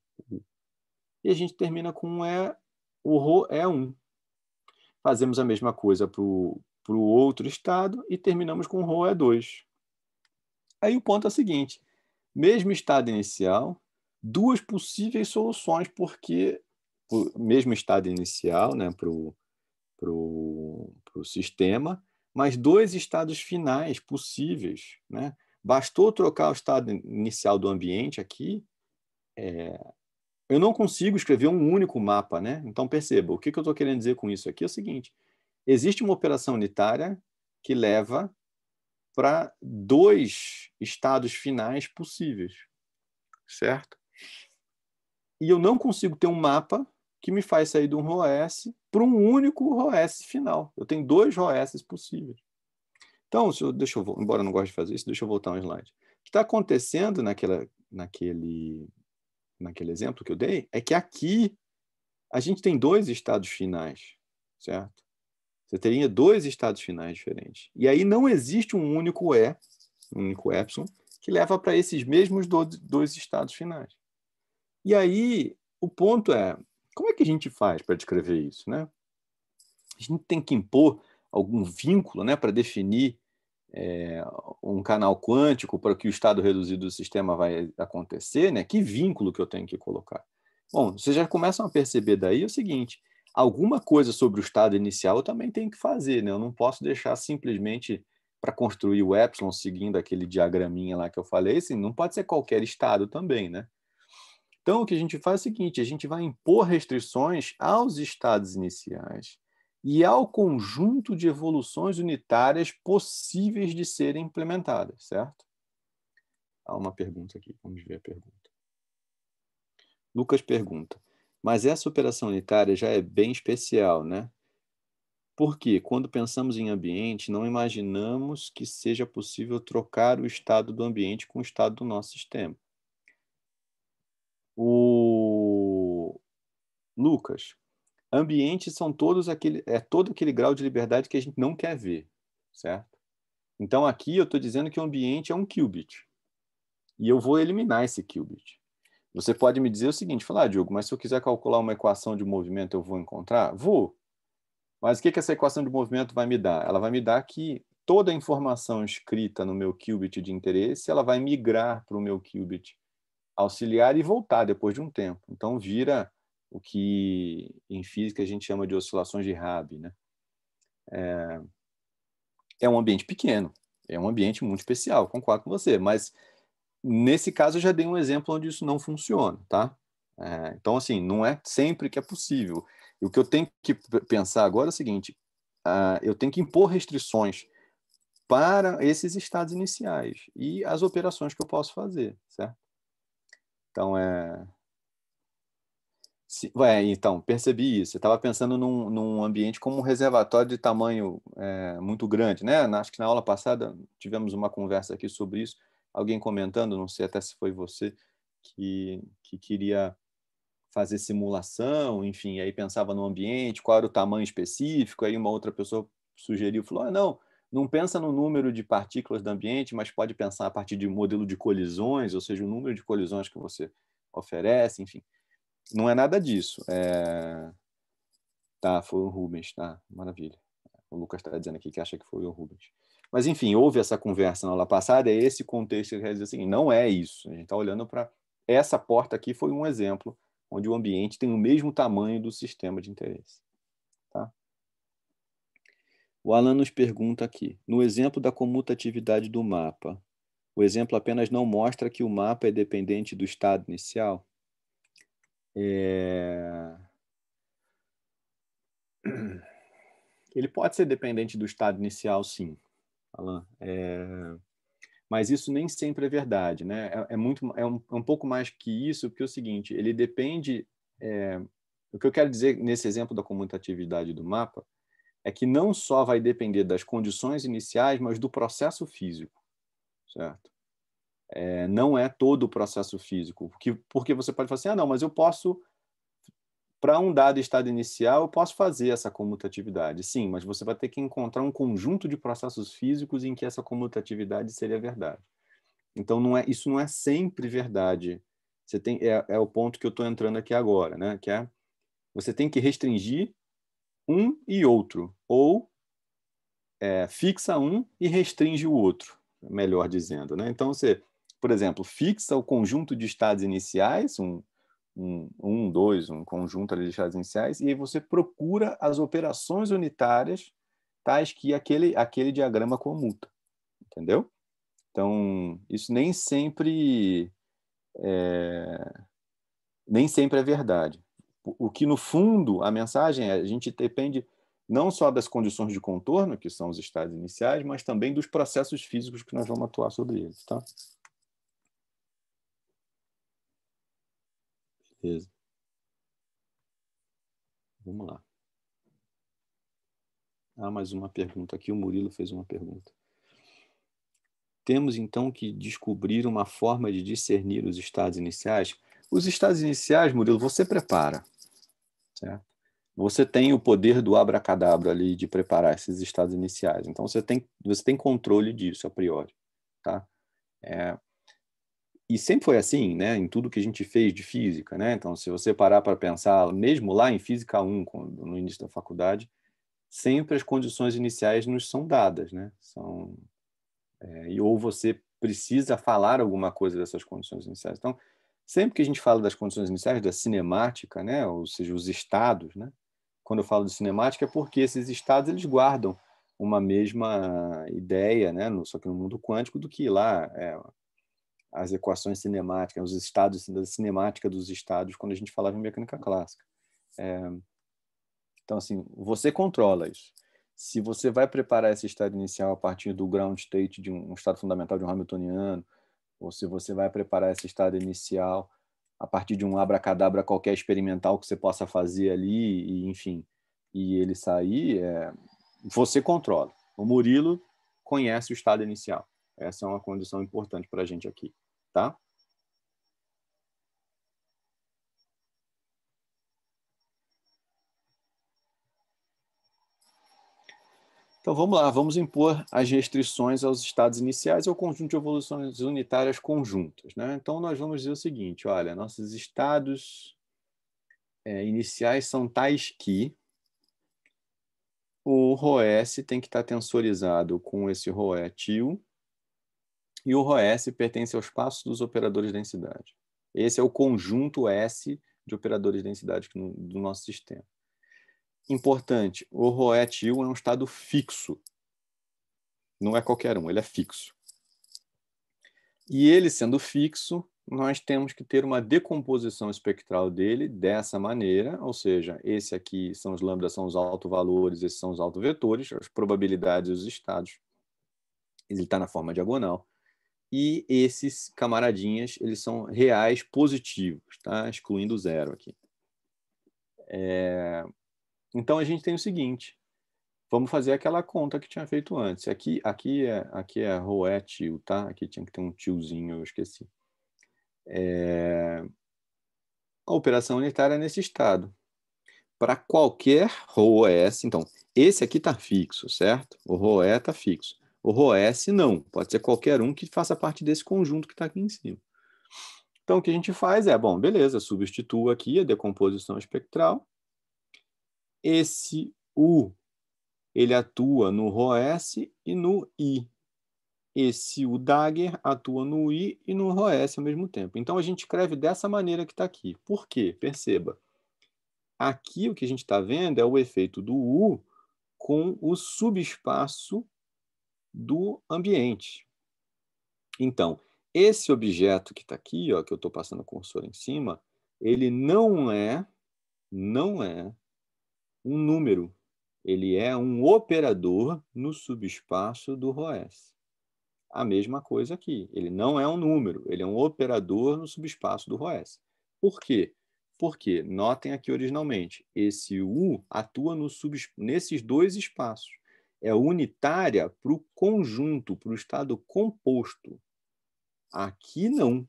E a gente termina com o, e, o ROE1, fazemos a mesma coisa para o outro estado e terminamos com Rho é 2. Aí o ponto é o seguinte, mesmo estado inicial, duas possíveis soluções, porque o mesmo estado inicial né, para o pro, pro sistema, mas dois estados finais possíveis. Né? Bastou trocar o estado inicial do ambiente aqui, é, eu não consigo escrever um único mapa, né? Então perceba, o que, que eu estou querendo dizer com isso aqui é o seguinte: existe uma operação unitária que leva para dois estados finais possíveis, certo? E eu não consigo ter um mapa que me faz sair de um ROS para um único ROS final. Eu tenho dois ROS possíveis. Então, se eu, deixa eu, embora eu não goste de fazer isso, deixa eu voltar um slide. O que está acontecendo naquela, naquele naquele exemplo que eu dei, é que aqui a gente tem dois estados finais, certo? Você teria dois estados finais diferentes. E aí não existe um único E, um único Epsilon, que leva para esses mesmos dois estados finais. E aí o ponto é, como é que a gente faz para descrever isso, né? A gente tem que impor algum vínculo né, para definir é, um canal quântico para que o estado reduzido do sistema vai acontecer, né? Que vínculo que eu tenho que colocar? Bom, vocês já começam a perceber daí o seguinte: alguma coisa sobre o estado inicial eu também tenho que fazer, né? Eu não posso deixar simplesmente para construir o epsilon seguindo aquele diagraminha lá que eu falei, assim, não pode ser qualquer estado também, né? Então, o que a gente faz é o seguinte: a gente vai impor restrições aos estados iniciais e ao conjunto de evoluções unitárias possíveis de serem implementadas, certo? Há uma pergunta aqui, vamos ver a pergunta. Lucas pergunta: mas essa operação unitária já é bem especial, né? Porque, quando pensamos em ambiente, não imaginamos que seja possível trocar o estado do ambiente com o estado do nosso sistema. O Lucas, ambientes são todos aquele, é todo aquele grau de liberdade que a gente não quer ver, certo? Então aqui eu estou dizendo que o ambiente é um qubit e eu vou eliminar esse qubit. Você pode me dizer o seguinte, falar, ah, Diogo, mas se eu quiser calcular uma equação de movimento, eu vou encontrar? Vou. Mas o que, que essa equação de movimento vai me dar? Ela vai me dar que toda a informação escrita no meu qubit de interesse, ela vai migrar para o meu qubit auxiliar e voltar depois de um tempo. Então vira o que em física a gente chama de oscilações de Rabi, né? É, é um ambiente pequeno, é um ambiente muito especial, concordo com você, mas nesse caso eu já dei um exemplo onde isso não funciona, tá? É, então, assim, não é sempre que é possível. E o que eu tenho que pensar agora é o seguinte: uh, eu tenho que impor restrições para esses estados iniciais e as operações que eu posso fazer, certo? Então, é, se, então, percebi isso. Eu estava pensando num, num, ambiente como um reservatório de tamanho é, muito grande, né? Acho que na aula passada tivemos uma conversa aqui sobre isso, alguém comentando, não sei até se foi você, que, que queria fazer simulação, enfim, aí pensava no ambiente, qual era o tamanho específico, aí uma outra pessoa sugeriu, falou, ah, não, não pensa no número de partículas do ambiente, mas pode pensar a partir de modelo de colisões, ou seja, o número de colisões que você oferece, enfim. Não é nada disso. É... Tá, foi o Rubens, tá, maravilha. O Lucas está dizendo aqui que acha que foi o Rubens. Mas, enfim, houve essa conversa na aula passada, é esse contexto que quer dizer assim, não é isso. A gente está olhando para essa porta aqui, foi um exemplo onde o ambiente tem o mesmo tamanho do sistema de interesse. Tá? O Alan nos pergunta aqui, no exemplo da comutatividade do mapa, o exemplo apenas não mostra que o mapa é dependente do estado inicial? É... Ele pode ser dependente do estado inicial, sim, Alan. É... Mas isso nem sempre é verdade, né? É, é muito, é um, é um, pouco mais que isso, porque é o seguinte, ele depende... É, o que eu quero dizer nesse exemplo da comutatividade do mapa é que não só vai depender das condições iniciais, mas do processo físico, certo? É, não é todo o processo físico. Porque, porque você pode falar assim, ah, não, mas eu posso, para um dado estado inicial, eu posso fazer essa comutatividade. Sim, mas você vai ter que encontrar um conjunto de processos físicos em que essa comutatividade seria verdade. Então, não é, isso não é sempre verdade. Você tem, é, é o ponto que eu estou entrando aqui agora, né? que é, você tem que restringir um e outro, ou é, fixa um e restringe o outro, melhor dizendo. Né? Então, você por exemplo, fixa o conjunto de estados iniciais, um, um, um dois, um conjunto de estados iniciais, e aí você procura as operações unitárias tais que aquele, aquele diagrama comuta, entendeu? Então, isso nem sempre é, nem sempre é verdade. O que, no fundo, a mensagem é a gente depende não só das condições de contorno, que são os estados iniciais, mas também dos processos físicos que nós vamos atuar sobre eles. Tá? certeza. Vamos lá. Ah, mais uma pergunta aqui. O Murilo fez uma pergunta. Temos então que descobrir uma forma de discernir os estados iniciais? Os estados iniciais, Murilo, você prepara. Certo? Você tem o poder do abracadabra ali de preparar esses estados iniciais. Então você tem, você tem controle disso a priori. Tá? É, e sempre foi assim, né, em tudo que a gente fez de física, né? Então, se você parar para pensar, mesmo lá em física 1, no início da faculdade, sempre as condições iniciais nos são dadas, né? São é, ou você precisa falar alguma coisa dessas condições iniciais. Então, sempre que a gente fala das condições iniciais da cinemática, né, ou seja, os estados, né? Quando eu falo de cinemática é porque esses estados eles guardam uma mesma ideia, né, no, só que no mundo quântico do que lá é, as equações cinemáticas, os estados da cinemática dos estados quando a gente falava em mecânica clássica. É, então, assim, você controla isso. Se você vai preparar esse estado inicial a partir do ground state de um, estado fundamental de um Hamiltoniano, ou se você vai preparar esse estado inicial a partir de um abracadabra qualquer experimental que você possa fazer ali, e, enfim, e ele sair, é, você controla. O Murilo conhece o estado inicial. Essa é uma condição importante para a gente aqui tá? Então vamos lá, vamos impor as restrições aos estados iniciais ao conjunto de evoluções unitárias conjuntas. Né? Então nós vamos dizer o seguinte: olha, nossos estados é, iniciais são tais que o ρS tem que estar tensorizado com esse ρ til e o ROS pertence aos passos dos operadores de densidade. Esse é o conjunto S de operadores de densidade do nosso sistema. Importante, o ROE-TIL é um estado fixo. Não é qualquer um, ele é fixo. E ele sendo fixo, nós temos que ter uma decomposição espectral dele dessa maneira, ou seja, esse aqui são os lambdas, são os altovalores, esses são os altovetores, as probabilidades e os estados. Ele está na forma diagonal e esses camaradinhas eles são reais positivos, tá? excluindo zero aqui. É... Então a gente tem o seguinte, vamos fazer aquela conta que tinha feito antes. Aqui, aqui é aqui é roé tio, tá? Aqui tinha que ter um tiozinho, eu esqueci. É... A operação unitária é nesse estado. Para qualquer roé, então esse aqui está fixo, certo? O roé está fixo. O ROES não, pode ser qualquer um que faça parte desse conjunto que está aqui em cima. Então, o que a gente faz é, bom, beleza, substitua aqui a decomposição espectral. Esse U, ele atua no ROS e no I. Esse U dagger atua no I e no ROS ao mesmo tempo. Então, a gente escreve dessa maneira que está aqui. Por quê? Perceba. Aqui, o que a gente está vendo é o efeito do U com o subespaço do ambiente. Então, esse objeto que está aqui, ó, que eu estou passando o cursor em cima, ele não é, não é um número. Ele é um operador no subespaço do ROS. A mesma coisa aqui. Ele não é um número, ele é um operador no subespaço do ROS. Por quê? Porque, notem aqui originalmente, esse U atua no nesses dois espaços é unitária para o conjunto, para o estado composto. Aqui não.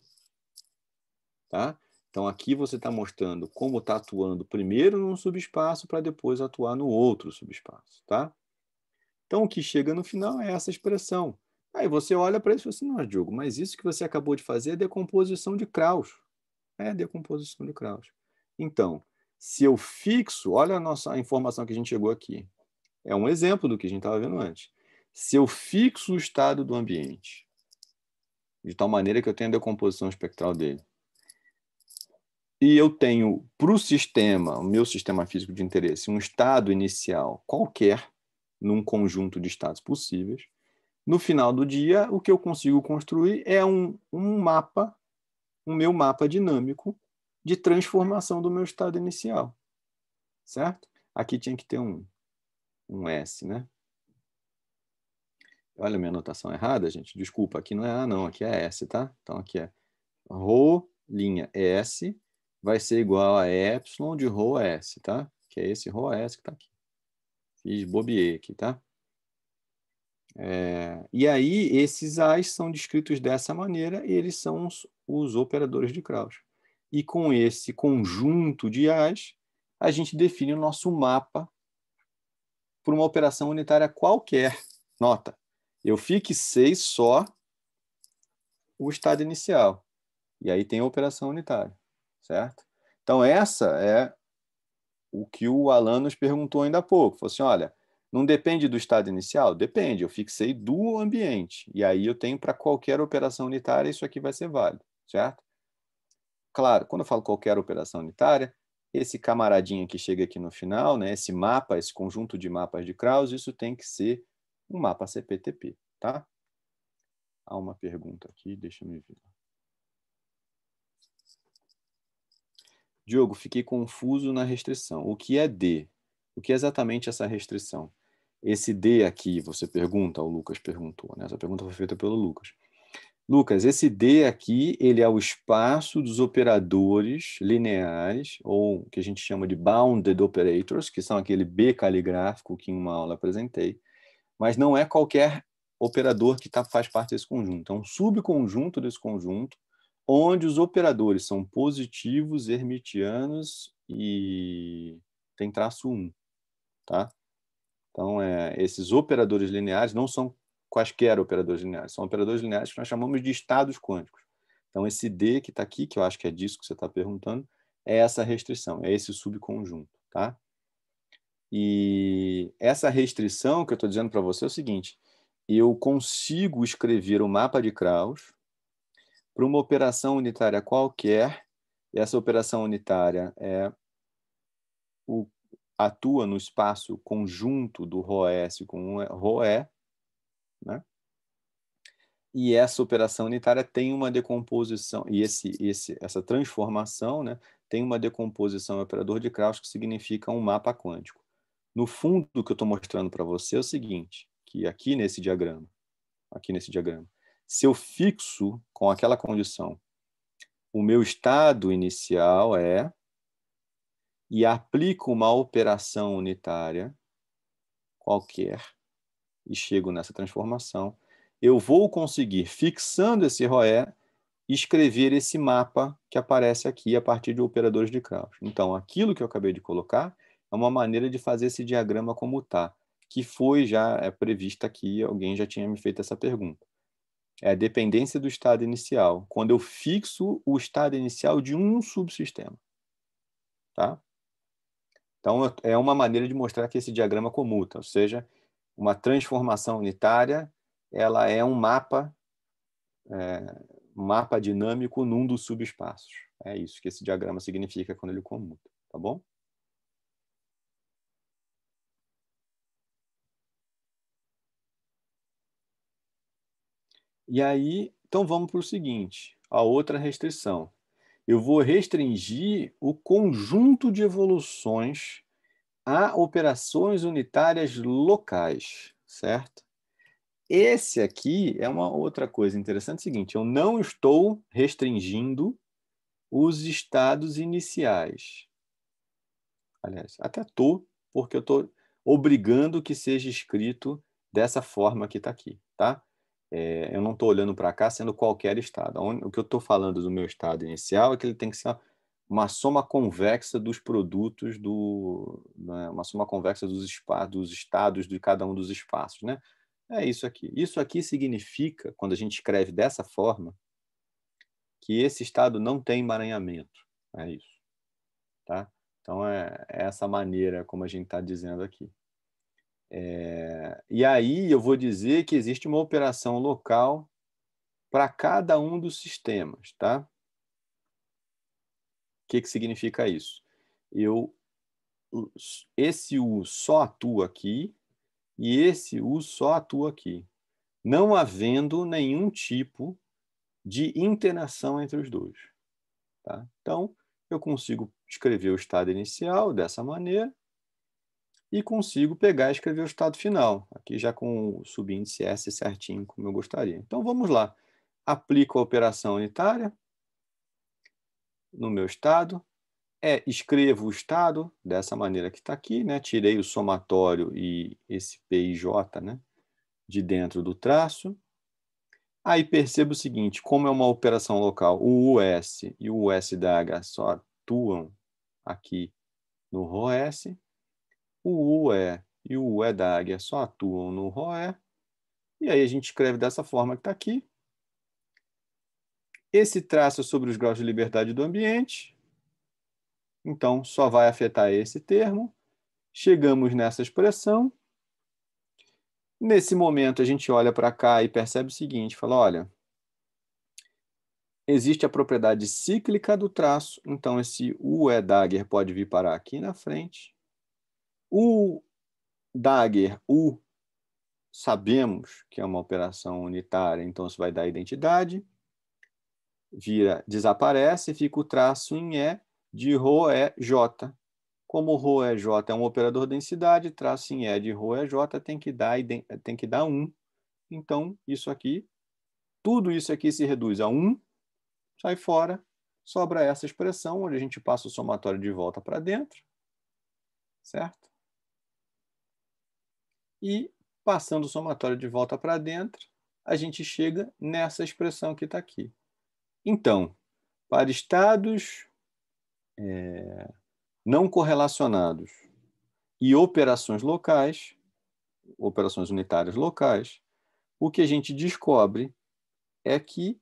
Tá? Então, aqui você está mostrando como está atuando primeiro num subespaço para depois atuar no outro subespaço. Tá? Então, o que chega no final é essa expressão. Aí você olha para isso e fala assim, não, Diogo, mas isso que você acabou de fazer é decomposição de Krauss. É decomposição de Krauss. Então, se eu fixo, olha a nossa informação que a gente chegou aqui. É um exemplo do que a gente estava vendo antes. Se eu fixo o estado do ambiente de tal maneira que eu tenho a decomposição espectral dele, e eu tenho para o sistema, o meu sistema físico de interesse, um estado inicial qualquer, num conjunto de estados possíveis, no final do dia, o que eu consigo construir é um, um mapa, um meu mapa dinâmico de transformação do meu estado inicial. Certo? Aqui tinha que ter um, um S, né? Olha a minha anotação errada, gente. Desculpa, aqui não é A, não. Aqui é S, tá? Então, aqui é Rho, linha S, vai ser igual a epsilon de Rho S, tá? Que é esse Rho S que está aqui. Fiz bobiei aqui, tá? É, e aí, esses A's são descritos dessa maneira e eles são os, os operadores de Krauss. E com esse conjunto de A's, a gente define o nosso mapa por uma operação unitária qualquer. Nota, eu fixei só o estado inicial. E aí tem a operação unitária, certo? Então, essa é o que o Alan nos perguntou ainda há pouco. Falou assim, olha, não depende do estado inicial? Depende, eu fixei do ambiente. E aí eu tenho para qualquer operação unitária, isso aqui vai ser válido, certo? Claro, quando eu falo qualquer operação unitária, esse camaradinho que chega aqui no final, né, esse mapa, esse conjunto de mapas de Kraus, isso tem que ser um mapa CPTP, tá? Há uma pergunta aqui, deixa eu me ver. Diogo, fiquei confuso na restrição. O que é D? O que é exatamente essa restrição? Esse D aqui, você pergunta, o Lucas perguntou, né? Essa pergunta foi feita pelo Lucas. Lucas, esse D aqui, ele é o espaço dos operadores lineares, ou que a gente chama de bounded operators, que são aquele B caligráfico que em uma aula apresentei, mas não é qualquer operador que tá, faz parte desse conjunto, é um subconjunto desse conjunto, onde os operadores são positivos, hermitianos e tem traço 1, tá? Então, é, esses operadores lineares não são quaisquer operadores lineares, são operadores lineares que nós chamamos de estados quânticos. Então, esse D que está aqui, que eu acho que é disso que você está perguntando, é essa restrição, é esse subconjunto, tá? E essa restrição que eu estou dizendo para você é o seguinte, eu consigo escrever o um mapa de Kraus para uma operação unitária qualquer, e essa operação unitária é o, atua no espaço conjunto do Rho com o Rho né? E essa operação unitária tem uma decomposição, e esse, esse, essa transformação né, tem uma decomposição em operador de Krauss que significa um mapa quântico. No fundo, o que eu estou mostrando para você é o seguinte, que aqui nesse diagrama, aqui nesse diagrama, se eu fixo com aquela condição, o meu estado inicial é e aplico uma operação unitária qualquer e chego nessa transformação, eu vou conseguir, fixando esse ROE, escrever esse mapa que aparece aqui a partir de operadores de Kraus. Então, aquilo que eu acabei de colocar é uma maneira de fazer esse diagrama comutar, tá, que foi já é, prevista aqui, alguém já tinha me feito essa pergunta. É a dependência do estado inicial, quando eu fixo o estado inicial de um subsistema. Tá? Então, é uma maneira de mostrar que esse diagrama é comuta, tá, ou seja, uma transformação unitária ela é um mapa, é, mapa dinâmico num dos subespaços. É isso que esse diagrama significa quando ele comuta, tá bom? E aí, então vamos para o seguinte, a outra restrição. Eu vou restringir o conjunto de evoluções a operações unitárias locais, certo? Esse aqui é uma outra coisa interessante, é seguinte, eu não estou restringindo os estados iniciais. Aliás, até tô, porque eu estou obrigando que seja escrito dessa forma que está aqui, tá? É, eu não estou olhando para cá sendo qualquer estado. O que eu estou falando do meu estado inicial é que ele tem que ser uma soma convexa dos produtos do né? uma soma convexa dos, dos estados de cada um dos espaços, né? É isso aqui. Isso aqui significa, quando a gente escreve dessa forma, que esse estado não tem emaranhamento. É isso, tá? Então é, é essa maneira como a gente está dizendo aqui. É, e aí eu vou dizer que existe uma operação local para cada um dos sistemas, tá? que, que significa isso? Eu, esse U só atua aqui e esse U só atua aqui, não havendo nenhum tipo de interação entre os dois. Tá? Então, eu consigo escrever o estado inicial dessa maneira e consigo pegar e escrever o estado final, aqui já com o subíndice S certinho, como eu gostaria. Então, vamos lá. Aplico a operação unitária, no meu estado, é escrevo o estado dessa maneira que está aqui, né? tirei o somatório e esse PIJ né? de dentro do traço. Aí percebo o seguinte, como é uma operação local, o US e o USDH só atuam aqui no ROS, o UE e o UE da águia só atuam no ROE, e aí a gente escreve dessa forma que está aqui, esse traço sobre os graus de liberdade do ambiente, então só vai afetar esse termo. Chegamos nessa expressão. Nesse momento, a gente olha para cá e percebe o seguinte: fala, olha, existe a propriedade cíclica do traço, então esse U é dagger pode vir parar aqui na frente. O dagger U, sabemos que é uma operação unitária, então isso vai dar identidade vira, desaparece, fica o traço em E de Rho é J. Como Rho é J é um operador densidade, traço em E de Rho é J tem que dar, tem que dar 1. Então, isso aqui, tudo isso aqui se reduz a 1, sai fora, sobra essa expressão, onde a gente passa o somatório de volta para dentro, certo? E, passando o somatório de volta para dentro, a gente chega nessa expressão que está aqui. Então, para estados é, não correlacionados e operações locais, operações unitárias locais, o que a gente descobre é que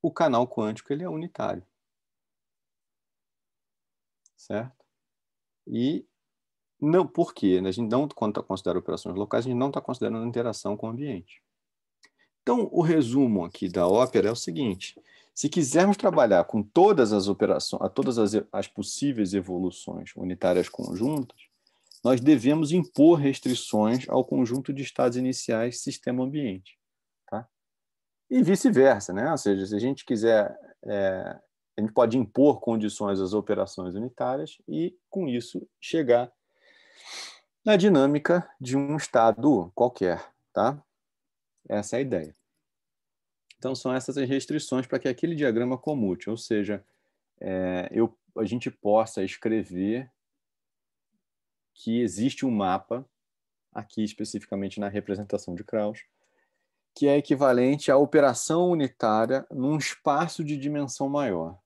o canal quântico ele é unitário. Certo? E não, por quê? A gente não, quando considera operações locais, a gente não está considerando a interação com o ambiente. Então, o resumo aqui da ópera é o seguinte: se quisermos trabalhar com todas as operações, todas as, as possíveis evoluções unitárias conjuntas, nós devemos impor restrições ao conjunto de estados iniciais sistema-ambiente. Tá? E vice-versa, né? ou seja, se a gente quiser, é, a gente pode impor condições às operações unitárias e, com isso, chegar na dinâmica de um estado qualquer. Tá? Essa é a ideia. Então, são essas as restrições para que aquele diagrama comute, ou seja, é, eu, a gente possa escrever que existe um mapa, aqui especificamente na representação de Kraus, que é equivalente à operação unitária num espaço de dimensão maior.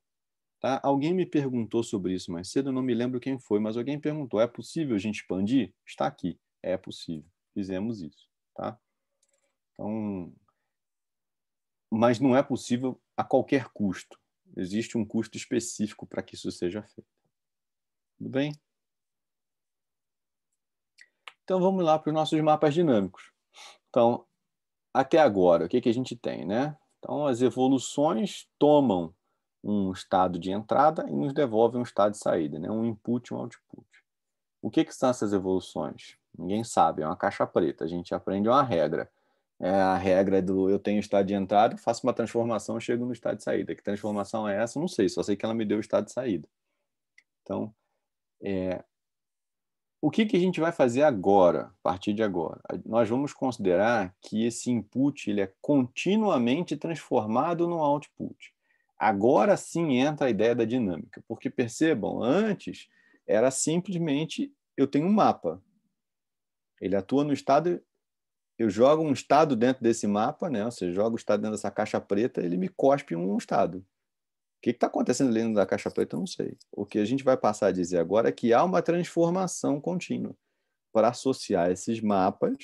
Tá? Alguém me perguntou sobre isso mais cedo, não me lembro quem foi, mas alguém perguntou: é possível a gente expandir? Está aqui, é possível, fizemos isso. Tá? Então, mas não é possível a qualquer custo. Existe um custo específico para que isso seja feito. Tudo bem? Então vamos lá para os nossos mapas dinâmicos. Então, até agora, o que, que a gente tem, né? Então, as evoluções tomam um estado de entrada e nos devolvem um estado de saída, né? um input e um output. O que, que são essas evoluções? Ninguém sabe, é uma caixa preta. A gente aprende uma regra é a regra do eu tenho estado de entrada, faço uma transformação, chego no estado de saída. Que transformação é essa? Não sei, só sei que ela me deu o estado de saída. Então, é, o que, que a gente vai fazer agora, a partir de agora? Nós vamos considerar que esse input ele é continuamente transformado no output. Agora sim entra a ideia da dinâmica, porque percebam, antes era simplesmente eu tenho um mapa. Ele atua no estado eu jogo um estado dentro desse mapa, né? seja, jogo o estado dentro dessa caixa preta, ele me cospe um estado. O que está acontecendo dentro da caixa preta, eu não sei. O que a gente vai passar a dizer agora é que há uma transformação contínua para associar esses mapas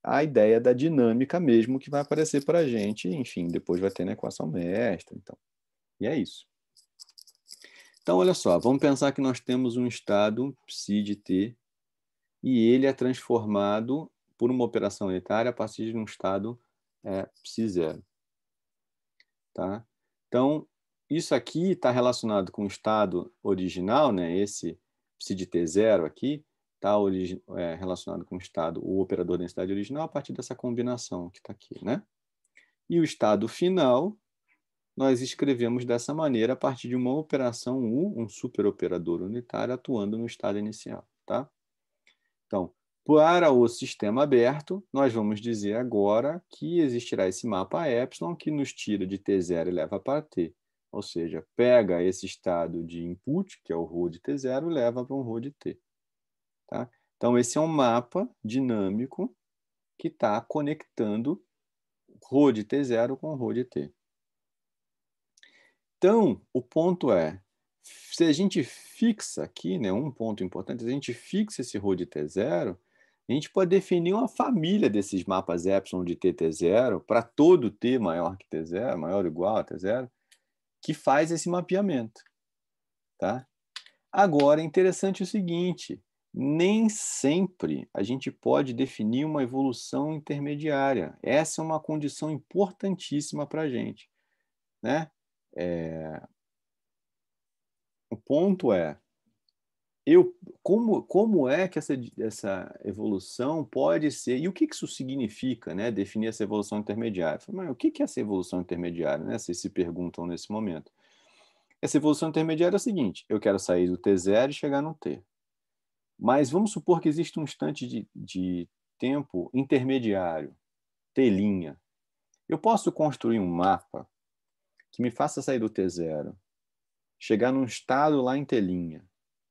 à ideia da dinâmica mesmo que vai aparecer para a gente. Enfim, depois vai ter na né, equação mestra. Então. E é isso. Então, olha só, vamos pensar que nós temos um estado psi de t e ele é transformado por uma operação unitária a partir de um estado é, psi-0. Tá? Então, isso aqui está relacionado com o estado original, né? esse psi de T0 aqui, está é, relacionado com o estado, o operador de densidade original, a partir dessa combinação que está aqui. Né? E o estado final, nós escrevemos dessa maneira a partir de uma operação U, um superoperador unitário, atuando no estado inicial. Tá? Então, para o sistema aberto, nós vamos dizer agora que existirá esse mapa epsilon que nos tira de T0 e leva para T. Ou seja, pega esse estado de input, que é o rho de T0, e leva para um rho de T. Tá? Então, esse é um mapa dinâmico que está conectando rho de T0 com rho de T. Então, o ponto é, se a gente fixa aqui, né, um ponto importante, se a gente fixa esse rho de T0, a gente pode definir uma família desses mapas epsilon de TT0 para todo T maior que T0, maior ou igual a T0, que faz esse mapeamento. Tá? Agora, é interessante o seguinte, nem sempre a gente pode definir uma evolução intermediária. Essa é uma condição importantíssima para a gente. Né? É... O ponto é, eu como, como é que essa, essa evolução pode ser e o que, isso significa, né? Definir essa evolução intermediária. mas o que, é essa evolução intermediária? Né? Vocês se perguntam nesse momento. Essa evolução intermediária é a seguinte: eu quero sair do T0 e chegar no T. Mas vamos supor que existe um instante de, de tempo intermediário, T linha. Eu posso construir um mapa que me faça sair do T0, chegar num estado lá em T linha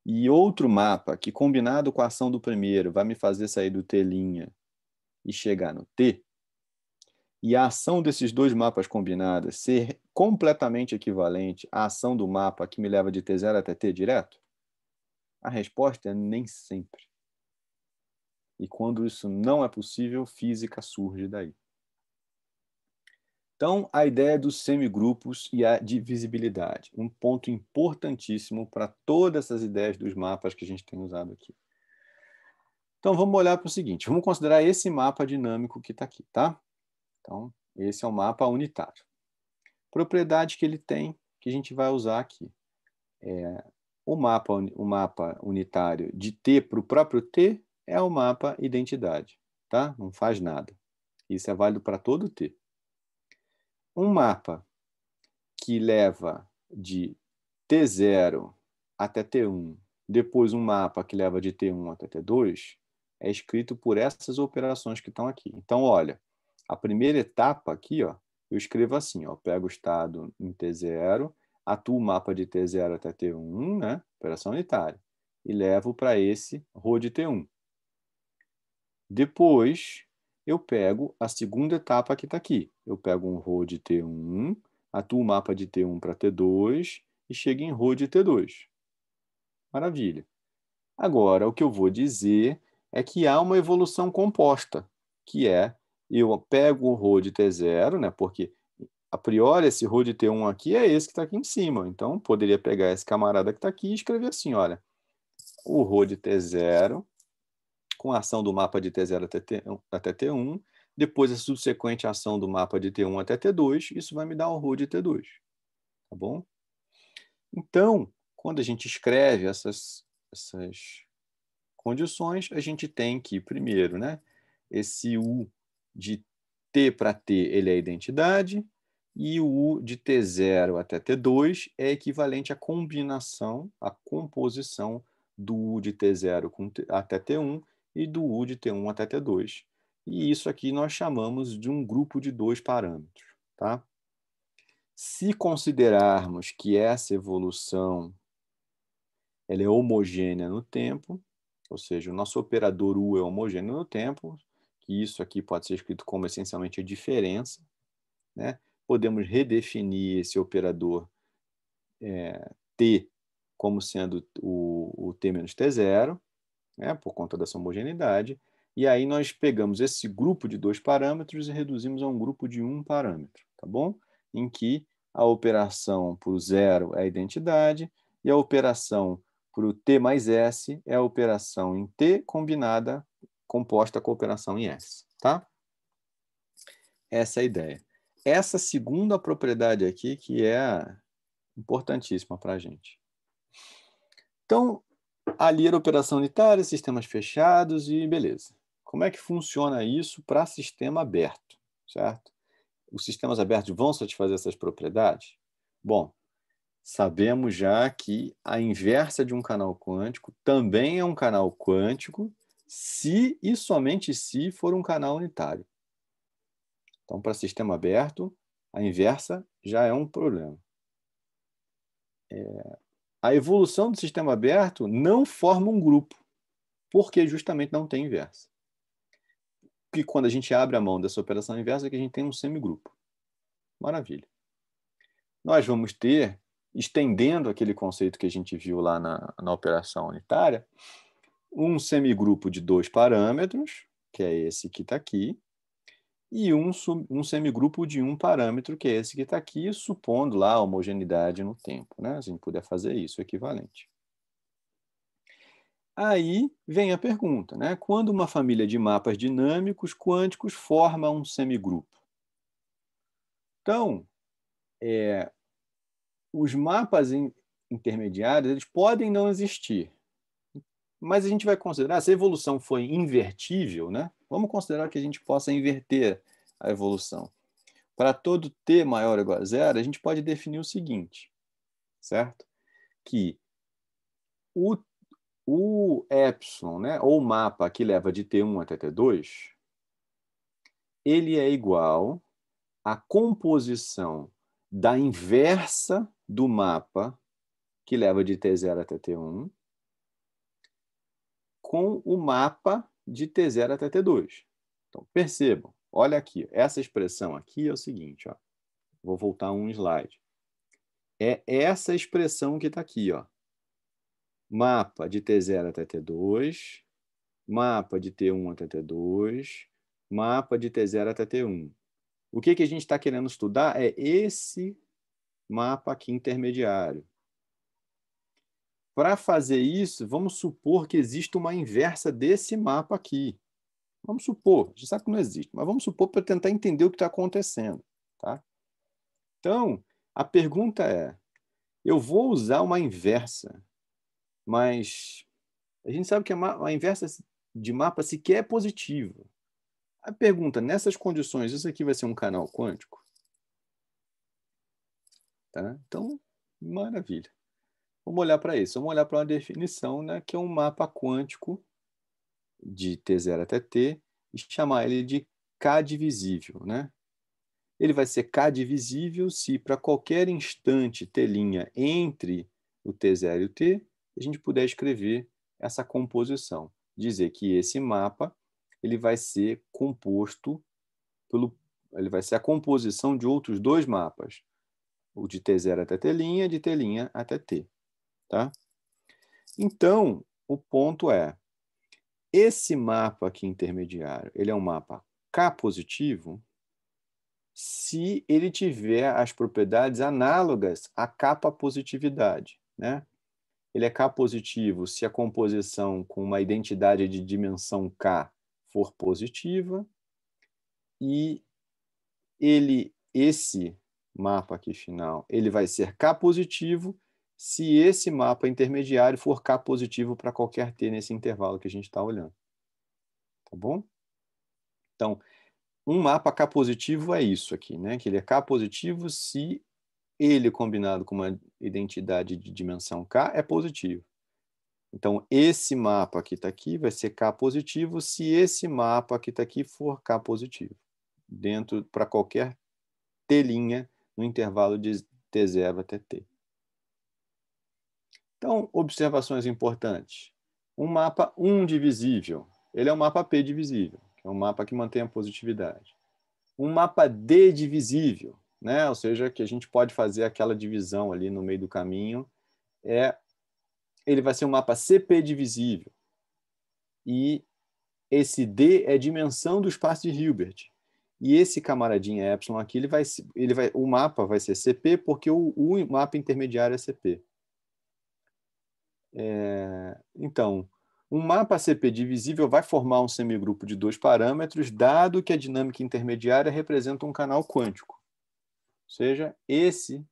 e outro mapa que, combinado com a ação do primeiro, vai me fazer sair do T' e chegar no T, e a ação desses dois mapas combinadas ser completamente equivalente à ação do mapa que me leva de T0 até T direto? A resposta é nem sempre. E quando isso não é possível, física surge daí. Então, a ideia dos semigrupos e a divisibilidade, um ponto importantíssimo para todas essas ideias dos mapas que a gente tem usado aqui. Então, vamos olhar para o seguinte, vamos considerar esse mapa dinâmico que está aqui, tá? Então, esse é o um mapa unitário. Propriedade que ele tem, que a gente vai usar aqui. É, o, mapa, o mapa unitário de T para o próprio T é o mapa identidade, tá? Não faz nada. Isso é válido para todo T um mapa que leva de T0 até T1, depois um mapa que leva de T1 até T2, é escrito por essas operações que estão aqui. Então, olha, a primeira etapa aqui, ó, eu escrevo assim, ó, pego o estado em T0, atuo o mapa de T0 até T1, né, operação unitária, e levo para esse rho de T1. Depois, eu pego a segunda etapa que está aqui. Eu pego um row de T1, atuo o mapa de T1 para T2 e chego em row de T2. Maravilha. Agora, o que eu vou dizer é que há uma evolução composta, que é eu pego o row de T0, né, porque a priori esse row de T1 aqui é esse que está aqui em cima. Então, poderia pegar esse camarada que está aqui e escrever assim, olha, o row de T0 com a ação do mapa de T0 até, T, 1 depois a subsequente ação do mapa de T1 até T2, isso vai me dar o rho de T2. Tá bom? Então, quando a gente escreve essas, essas condições, a gente tem que, primeiro, né, esse U de T para T ele é a identidade, e o U de T0 até T2 é equivalente à combinação, à composição do U de T0 com T, até T1 e do U de T1 até T2. E isso aqui nós chamamos de um grupo de dois parâmetros. Tá? Se considerarmos que essa evolução ela é homogênea no tempo, ou seja, o nosso operador U é homogêneo no tempo, que isso aqui pode ser escrito como essencialmente a diferença, né? podemos redefinir esse operador é, T como sendo o, o T menos T0, né, por conta dessa homogeneidade. E aí nós pegamos esse grupo de dois parâmetros e reduzimos a um grupo de um parâmetro, tá bom? Em que a operação para o zero é a identidade e a operação para o t mais s é a operação em t combinada composta com a operação em s, tá? Essa é a ideia. Essa segunda propriedade aqui que é importantíssima para a gente. Então, Ali era operação unitária, sistemas fechados e beleza. Como é que funciona isso para sistema aberto, certo? Os sistemas abertos vão satisfazer essas propriedades? Bom, sabemos já que a inversa de um canal quântico também é um canal quântico se e somente se for um canal unitário. Então, para sistema aberto, a inversa já é um problema. É, a evolução do sistema aberto não forma um grupo, porque justamente não tem inversa. Porque quando a gente abre a mão dessa operação inversa, é que a gente tem um semigrupo. Maravilha. Nós vamos ter, estendendo aquele conceito que a gente viu lá na, na operação unitária, um semigrupo de dois parâmetros, que é esse que está aqui, e um, sub, um semigrupo de um parâmetro, que é esse que está aqui, supondo lá a homogeneidade no tempo. Né? Se a gente puder fazer isso, é equivalente. Aí vem a pergunta, né? Quando uma família de mapas dinâmicos quânticos forma um semigrupo? Então, é, os mapas in, intermediários eles podem não existir, mas a gente vai considerar se a evolução foi invertível, né? Vamos considerar que a gente possa inverter a evolução. Para todo t maior ou igual a zero, a gente pode definir o seguinte, certo? Que o, o epsilon, né, ou mapa que leva de t1 até t2, ele é igual à composição da inversa do mapa que leva de t0 até t1 com o mapa de T0 até T2. Então, percebam, olha aqui, essa expressão aqui é o seguinte, ó. vou voltar um slide. É essa expressão que está aqui, ó. mapa de T0 até T2, mapa de T1 até T2, mapa de T0 até T1. O que, que a gente está querendo estudar é esse mapa aqui intermediário, para fazer isso, vamos supor que existe uma inversa desse mapa aqui. Vamos supor, a gente sabe que não existe, mas vamos supor para tentar entender o que está acontecendo. Tá? Então, a pergunta é: eu vou usar uma inversa, mas a gente sabe que a, inversa de mapa sequer é positiva. A pergunta, nessas condições, isso aqui vai ser um canal quântico? Tá? Então, maravilha. Vamos olhar para isso, vamos olhar para uma definição, né, que é um mapa quântico de T0 até T e chamar ele de K divisível, né? Ele vai ser K divisível se para qualquer instante T' entre o T0 e o T, a gente puder escrever essa composição, dizer que esse mapa ele vai ser composto pelo ele vai ser a composição de outros dois mapas, o de T0 até T', de T' até T. Tá? Então, o ponto é, esse mapa aqui intermediário, ele é um mapa K positivo se ele tiver as propriedades análogas à capa positividade, né? Ele é K positivo se a composição com uma identidade de dimensão K for positiva e ele esse mapa aqui final, ele vai ser K positivo se esse mapa intermediário for K positivo para qualquer T nesse intervalo que a gente está olhando. Tá bom? Então, um mapa K positivo é isso aqui, né? que ele é K positivo se ele combinado com uma identidade de dimensão K é positivo. Então, esse mapa que está aqui vai ser K positivo se esse mapa que está aqui for K positivo, dentro para qualquer T' no intervalo de T0 até T. Então, observações importantes. Um mapa 1 divisível, ele é um mapa P divisível, que é um mapa que mantém a positividade. Um mapa D divisível, né? ou seja, que a gente pode fazer aquela divisão ali no meio do caminho, é ele vai ser um mapa CP divisível. E esse D é dimensão do espaço de Hilbert. E esse camaradinha epsilon aqui, ele vai, ele vai, o mapa vai ser CP porque o, o mapa intermediário é CP. É, então, um mapa CP divisível vai formar um semigrupo de dois parâmetros, dado que a dinâmica intermediária representa um canal quântico. Ou seja, esse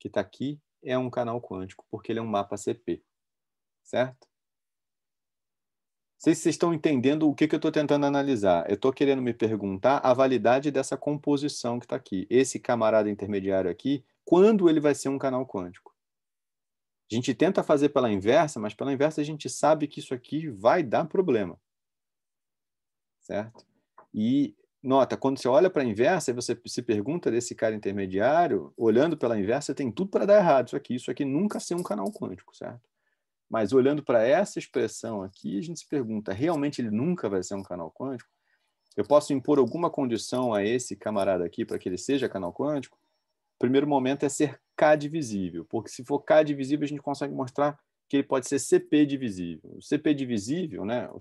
que está aqui é um canal quântico, porque ele é um mapa CP. Certo? Não sei se vocês estão entendendo o que, que eu estou tentando analisar. Eu estou querendo me perguntar a validade dessa composição que está aqui. Esse camarada intermediário aqui, quando ele vai ser um canal quântico? A gente tenta fazer pela inversa, mas pela inversa a gente sabe que isso aqui vai dar problema. Certo? E nota, quando você olha para a inversa e você se pergunta desse cara intermediário, olhando pela inversa, tem tudo para dar errado isso aqui. Isso aqui nunca ser um canal quântico, certo? Mas olhando para essa expressão aqui, a gente se pergunta, realmente ele nunca vai ser um canal quântico? Eu posso impor alguma condição a esse camarada aqui para que ele seja canal quântico? primeiro momento é ser K divisível, porque se for K divisível, a gente consegue mostrar que ele pode ser CP divisível. O CP divisível, né? O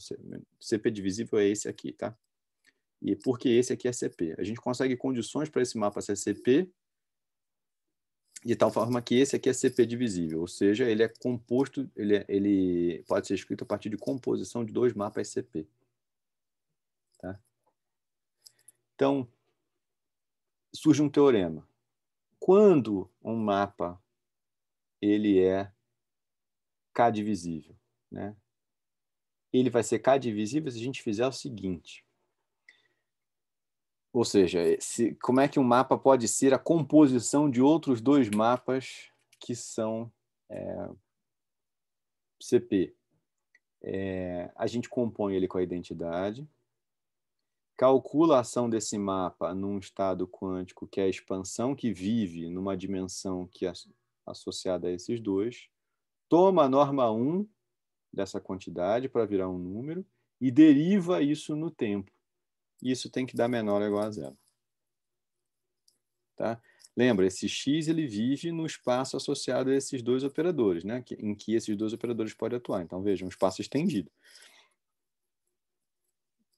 CP divisível é esse aqui, tá? E porque esse aqui é CP. A gente consegue condições para esse mapa ser CP de tal forma que esse aqui é CP divisível, ou seja, ele é composto, ele, é, ele pode ser escrito a partir de composição de dois mapas CP. Tá? Então, surge um teorema quando um mapa ele é K-divisível, né? Ele vai ser K-divisível se a gente fizer o seguinte. Ou seja, se, como é que um mapa pode ser a composição de outros dois mapas que são é, CP? É, a gente compõe ele com a identidade, calcula a ação desse mapa num estado quântico que é a expansão que vive numa dimensão que é associada a esses dois, toma a norma 1 dessa quantidade para virar um número e deriva isso no tempo. Isso tem que dar menor ou igual a zero. Tá? Lembra, esse x ele vive no espaço associado a esses dois operadores, né? em que esses dois operadores podem atuar. Então, veja, um espaço estendido.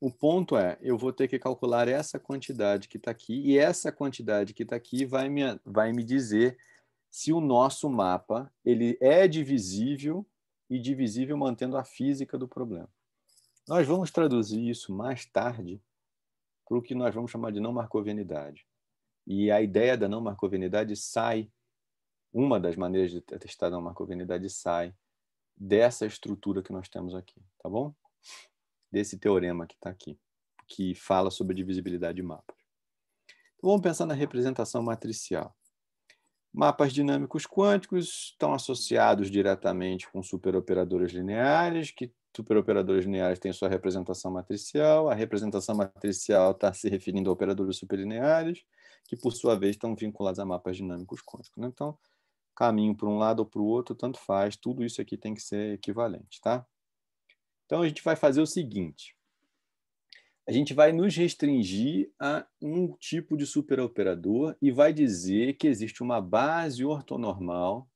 O ponto é, eu vou ter que calcular essa quantidade que está aqui, e essa quantidade que está aqui vai me, vai me dizer se o nosso mapa ele é divisível e divisível mantendo a física do problema. Nós vamos traduzir isso mais tarde para o que nós vamos chamar de não marcovenidade E a ideia da não marcovenidade sai, uma das maneiras de testar a não marcovenidade sai dessa estrutura que nós temos aqui, tá bom? desse teorema que está aqui, que fala sobre a divisibilidade de mapas. Então, vamos pensar na representação matricial. Mapas dinâmicos quânticos estão associados diretamente com superoperadoras lineares, que superoperadoras lineares têm sua representação matricial, a representação matricial está se referindo a operadoras superlineares, que por sua vez estão vinculados a mapas dinâmicos quânticos. Né? Então, caminho para um lado ou para o outro, tanto faz, tudo isso aqui tem que ser equivalente, tá? Então, a gente vai fazer o seguinte: a gente vai nos restringir a um tipo de superoperador e vai dizer que existe uma base ortonormal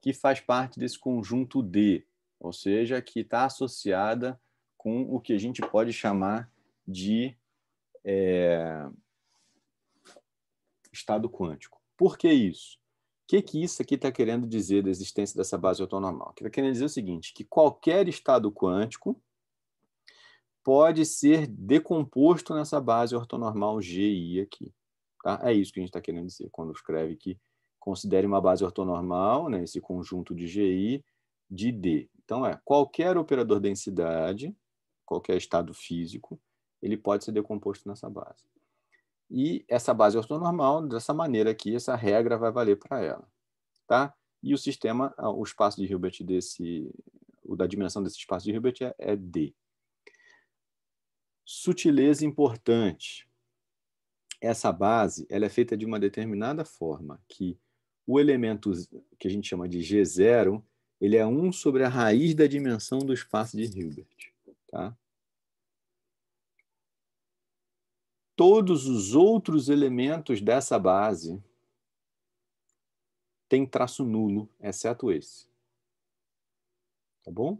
que faz parte desse conjunto D, ou seja, que está associada com o que a gente pode chamar de é, estado quântico. Por que isso? que, que isso aqui está querendo dizer da existência dessa base ortonormal? Está querendo dizer o seguinte, que qualquer estado quântico pode ser decomposto nessa base ortonormal GI aqui. Tá? É isso que a gente está querendo dizer quando escreve que considere uma base ortonormal, né, esse conjunto de GI, de D. Então, é qualquer operador densidade, qualquer estado físico, ele pode ser decomposto nessa base. E essa base ortonormal, dessa maneira aqui, essa regra vai valer para ela. Tá? E o sistema, o espaço de Hilbert desse, o da dimensão desse espaço de Hilbert é, é D. Sutileza importante. Essa base ela é feita de uma determinada forma, que o elemento que a gente chama de G0, ele é 1 sobre a raiz da dimensão do espaço de Hilbert. Tá? todos os outros elementos dessa base têm traço nulo, exceto esse. Tá bom?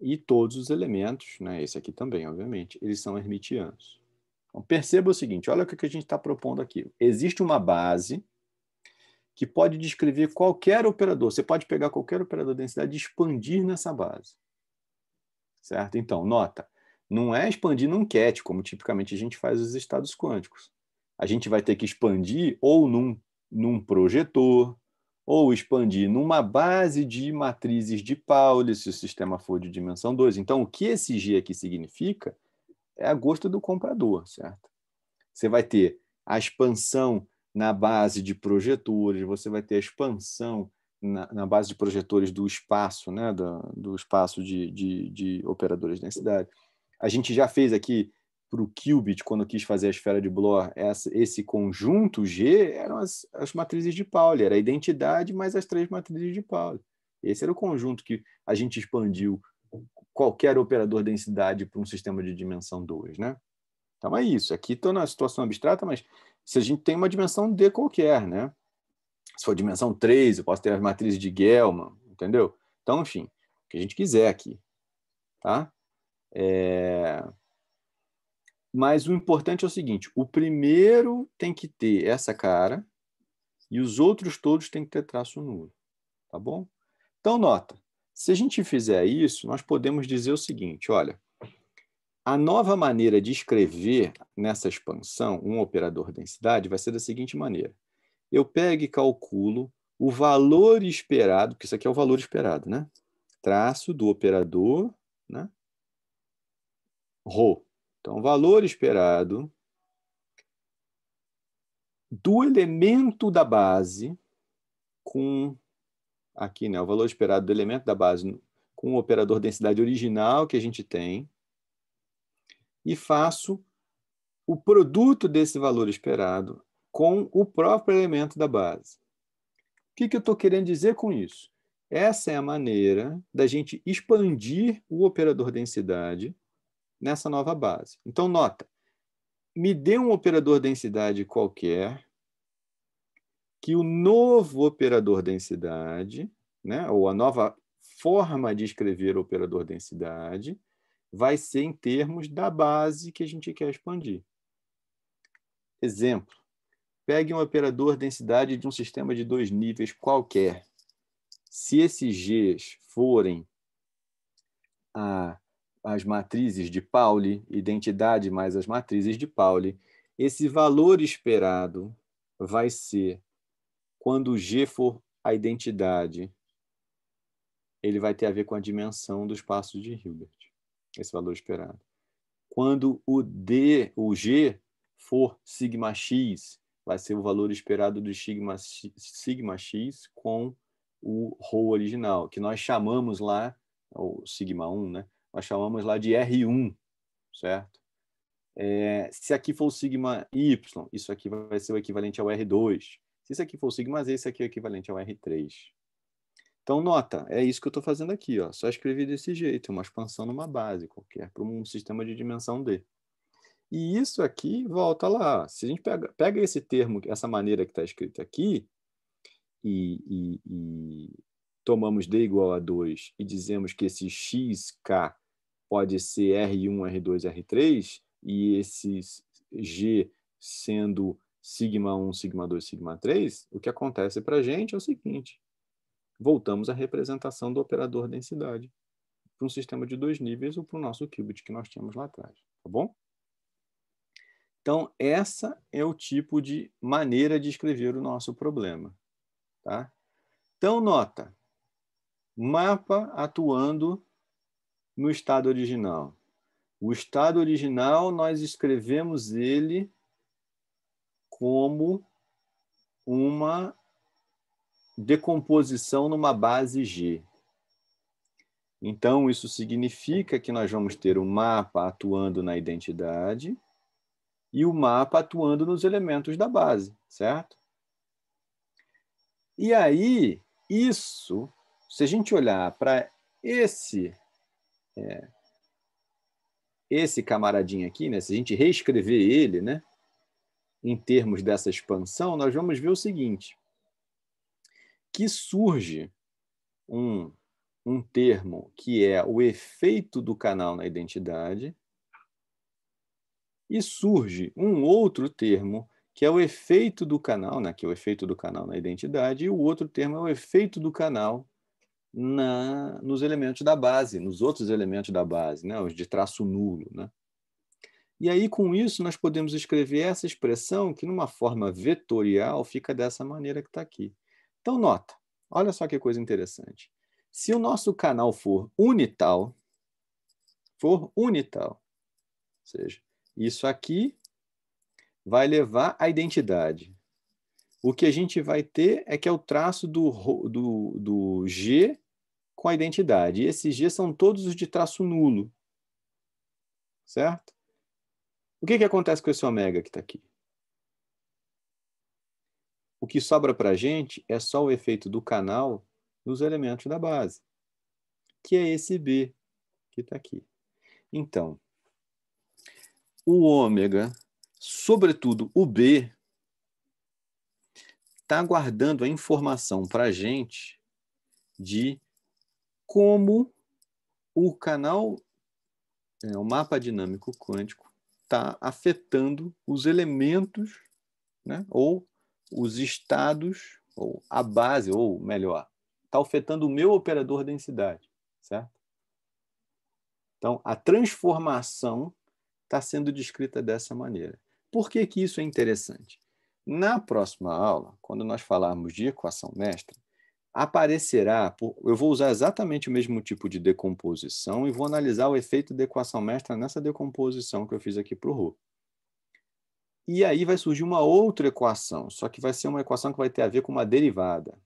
E todos os elementos, né, esse aqui também, obviamente, eles são hermitianos. Então, perceba o seguinte: olha o que a gente está propondo aqui. Existe uma base que pode descrever qualquer operador. Você pode pegar qualquer operador de densidade e expandir nessa base. Certo? Então, nota: não é expandir num cat, como tipicamente a gente faz os estados quânticos. A gente vai ter que expandir ou num, num projetor, ou expandir numa base de matrizes de Pauli, se o sistema for de dimensão 2. Então, o que esse G aqui significa é a gosto do comprador, certo? Você vai ter a expansão na base de projetores, você vai ter a expansão na, na, base de projetores do espaço, né? do, do espaço de, de, de operadores de densidade. A gente já fez aqui para o qubit, quando quis fazer a esfera de Bloor, essa, esse conjunto G eram as, as matrizes de Pauli, era a identidade mais as três matrizes de Pauli. Esse era o conjunto que a gente expandiu qualquer operador de densidade para um sistema de dimensão 2, né? Então é isso. Aqui estou na situação abstrata, mas se a gente tem uma dimensão D qualquer, né? Se for dimensão 3, eu posso ter as matrizes de Gelman, entendeu? Então, enfim, o que a gente quiser aqui, tá? É... Mas o importante é o seguinte: o primeiro tem que ter essa cara e os outros todos têm que ter traço nulo, tá bom? Então, nota: se a gente fizer isso, nós podemos dizer o seguinte: olha, a nova maneira de escrever nessa expansão um operador densidade vai ser da seguinte maneira: eu pego e calculo o valor esperado, porque isso aqui é o valor esperado, né? Traço do operador, né? ρ. Então, valor esperado do elemento da base com aqui, né, o valor esperado do elemento da base com o operador densidade original que a gente tem e faço o produto desse valor esperado com o próprio elemento da base. O que, que eu estou querendo dizer com isso? Essa é a maneira da gente expandir o operador densidade nessa nova base. Então, nota, me dê um operador densidade qualquer, que o novo operador densidade, né, ou a nova forma de escrever o operador densidade, vai ser em termos da base que a gente quer expandir. Exemplo, pegue um operador densidade de um sistema de dois níveis qualquer. Se esses Gs forem a as matrizes de Pauli, identidade mais as matrizes de Pauli, esse valor esperado vai ser quando G for a identidade, ele vai ter a ver com a dimensão do espaço de Hilbert, esse valor esperado. Quando o D, o G for sigma x, vai ser o valor esperado do sigma, sigma x com o rho original, que nós chamamos lá, ou sigma 1, né? nós chamamos lá de R1, certo? É, se aqui for o sigma Y, isso aqui vai ser o equivalente ao R2. Se isso aqui for o sigma Z, isso aqui é o equivalente ao R3. Então, nota, é isso que eu estou fazendo aqui. Ó. Só escrevi desse jeito, uma expansão numa base qualquer, para um sistema de dimensão D. E isso aqui volta lá. Se a gente pega, pega esse termo, essa maneira que está escrita aqui, e, e, e tomamos D igual a 2 e dizemos que esse xk pode ser R1, R2, R3, e esses G sendo sigma 1, sigma 2, sigma 3, o que acontece para a gente é o seguinte, voltamos à representação do operador densidade para um sistema de dois níveis ou para o nosso qubit que nós tínhamos lá atrás, tá bom? Então, essa é o tipo de maneira de escrever o nosso problema, tá? Então, nota, mapa atuando no estado original? O estado original nós escrevemos ele como uma decomposição numa base G. Então, isso significa que nós vamos ter o mapa atuando na identidade e o mapa atuando nos elementos da base, certo? E aí, isso, se a gente olhar para esse é, esse camaradinho aqui, né, se a gente reescrever ele né, em termos dessa expansão, nós vamos ver o seguinte, que surge um, um termo que é o efeito do canal na identidade e surge um outro termo que é o efeito do canal, né, que é o efeito do canal na identidade, e o outro termo é o efeito do canal na, nos elementos da base, nos outros elementos da base, né? os de traço nulo. Né? E aí, com isso, nós podemos escrever essa expressão que, numa forma vetorial, fica dessa maneira que está aqui. Então, nota, olha só que coisa interessante. Se o nosso canal for unital, for unital, ou seja, isso aqui vai levar à identidade. O que a gente vai ter é que é o traço do, do, do G com a identidade. E esses G são todos os de traço nulo. Certo? O que, que acontece com esse ômega que está aqui? O que sobra para a gente é só o efeito do canal nos elementos da base, que é esse B que está aqui. Então, o ômega, sobretudo o B, está guardando a informação para a gente de como o canal, é, o mapa dinâmico quântico, está afetando os elementos, né, ou os estados, ou a base, ou melhor, está afetando o meu operador densidade, certo? Então, a transformação está sendo descrita dessa maneira. Por que, que isso é interessante? Na próxima aula, quando nós falarmos de equação mestra, aparecerá, por, eu vou usar exatamente o mesmo tipo de decomposição e vou analisar o efeito da equação mestra nessa decomposição que eu fiz aqui para o Rho. E aí vai surgir uma outra equação, só que vai ser uma equação que vai ter a ver com uma derivada.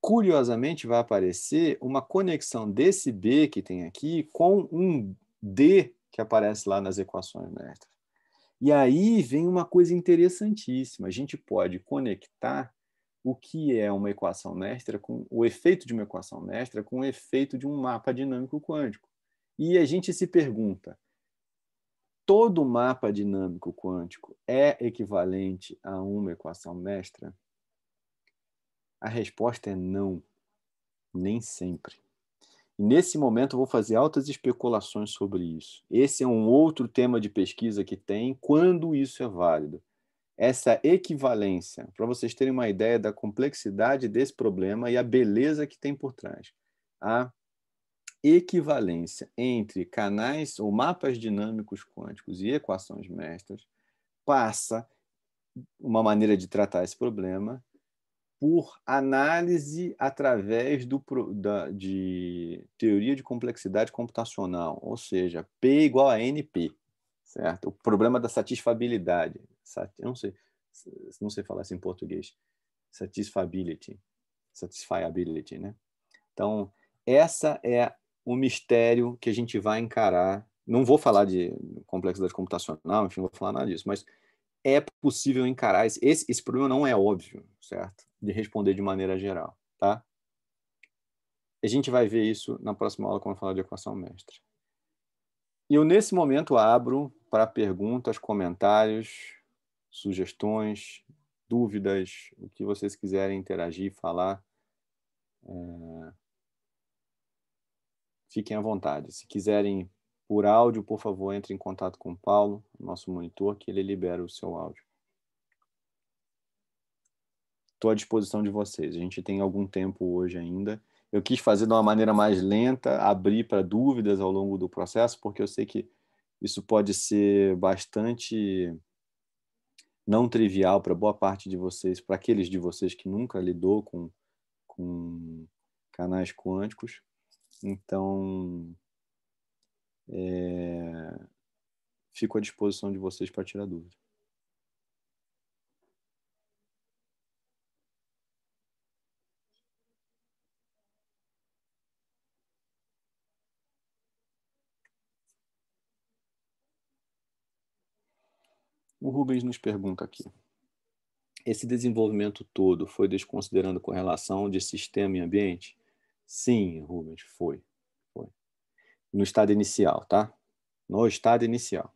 Curiosamente, vai aparecer uma conexão desse B que tem aqui com um D que aparece lá nas equações mestras. E aí vem uma coisa interessantíssima. A gente pode conectar o que é uma equação Nestra, com o efeito de uma equação Nestra com o efeito de um mapa dinâmico quântico. E a gente se pergunta: todo mapa dinâmico quântico é equivalente a uma equação Nestra? A resposta é não, nem sempre. Nesse momento, eu vou fazer altas especulações sobre isso. Esse é um outro tema de pesquisa que tem, quando isso é válido essa equivalência, para vocês terem uma ideia da complexidade desse problema e a beleza que tem por trás. A equivalência entre canais ou mapas dinâmicos quânticos e equações mestras passa uma maneira de tratar esse problema por análise através do, da, de teoria de complexidade computacional, ou seja, P igual a NP, certo? O problema da satisfabilidade sat, não sei, não sei falar isso em português, satisfability, satisfiability, né? Então, essa é o mistério que a gente vai encarar. Não vou falar de complexidade computacional, enfim, não vou falar nada disso, mas é possível encarar esse, esse, esse problema não é óbvio, certo? De responder de maneira geral, tá? A gente vai ver isso na próxima aula quando falar de equação mestra. E eu, nesse momento, abro para perguntas, comentários, sugestões, dúvidas, o que vocês quiserem interagir, falar. É... Fiquem à vontade. Se quiserem por áudio, por favor, entre em contato com o Paulo, nosso monitor, que ele libera o seu áudio. Estou à disposição de vocês. A gente tem algum tempo hoje ainda. Eu quis fazer de uma maneira mais lenta, abrir para dúvidas ao longo do processo, porque eu sei que isso pode ser bastante não trivial para boa parte de vocês, para aqueles de vocês que nunca lidou com, com canais quânticos. Então, é, fico à disposição de vocês para tirar dúvida. O Rubens nos pergunta aqui: esse desenvolvimento todo foi desconsiderando com relação de sistema e ambiente? Sim, Rubens, foi. foi. No estado inicial, tá? No estado inicial.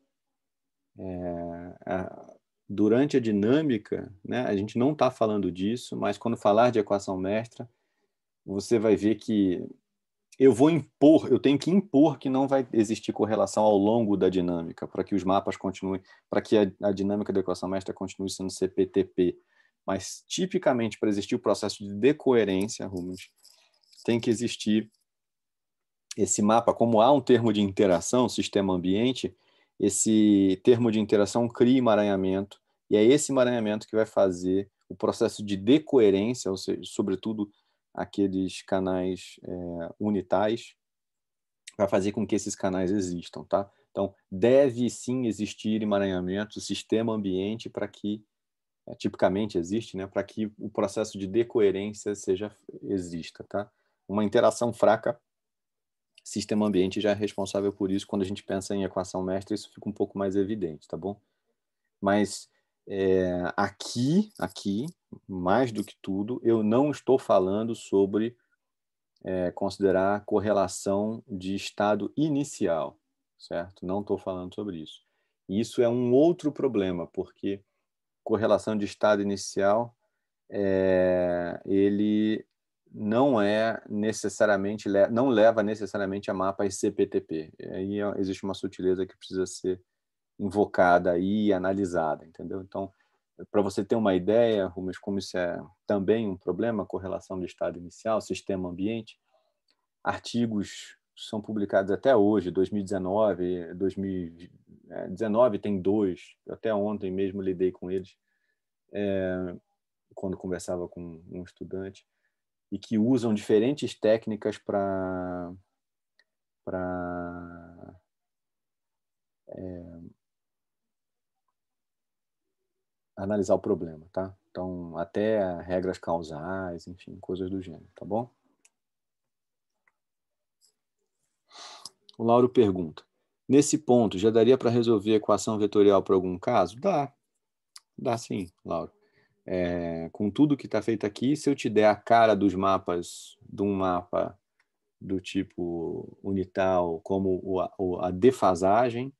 É, durante a dinâmica, né, a gente não está falando disso, mas quando falar de equação mestra, você vai ver que eu vou impor, eu tenho que impor que não vai existir correlação ao longo da dinâmica, para que os mapas continuem, para que a, a, dinâmica da equação mestra continue sendo CPTP. Mas, tipicamente, para existir o processo de decoerência, Rubens, tem que existir esse mapa. Como há um termo de interação, sistema-ambiente, esse termo de interação cria emaranhamento, e é esse emaranhamento que vai fazer o processo de decoerência, ou seja, sobretudo aqueles canais é, unitais, para fazer com que esses canais existam, tá? Então, deve sim existir emaranhamento, sistema ambiente para que, é, tipicamente existe, né, para que o processo de decoerência seja, exista, tá? Uma interação fraca, sistema ambiente já é responsável por isso, quando a gente pensa em equação mestra, isso fica um pouco mais evidente, tá bom? Mas é, aqui, aqui, mais do que tudo, eu não estou falando sobre é, considerar correlação de estado inicial, certo? Não estou falando sobre isso. Isso é um outro problema, porque correlação de estado inicial é, ele não é necessariamente não leva necessariamente a mapas CPTP. Aí é, existe uma sutileza que precisa ser invocada aí e analisada, entendeu? Então, para você ter uma ideia, Rumas, como isso é também um problema, correlação de estado inicial, sistema ambiente, artigos são publicados até hoje, 2019, 2019 tem dois, até ontem mesmo lidei com eles, é, quando conversava com um estudante, e que usam diferentes técnicas para para é, analisar o problema, tá? Então, até regras causais, enfim, coisas do gênero, tá bom? O Lauro pergunta: Nesse ponto, já daria para resolver a equação vetorial para algum caso? Dá. Dá sim, Lauro. É, com tudo que está feito aqui, se eu te der a cara dos mapas, de um mapa do tipo unital, como a, defasagem,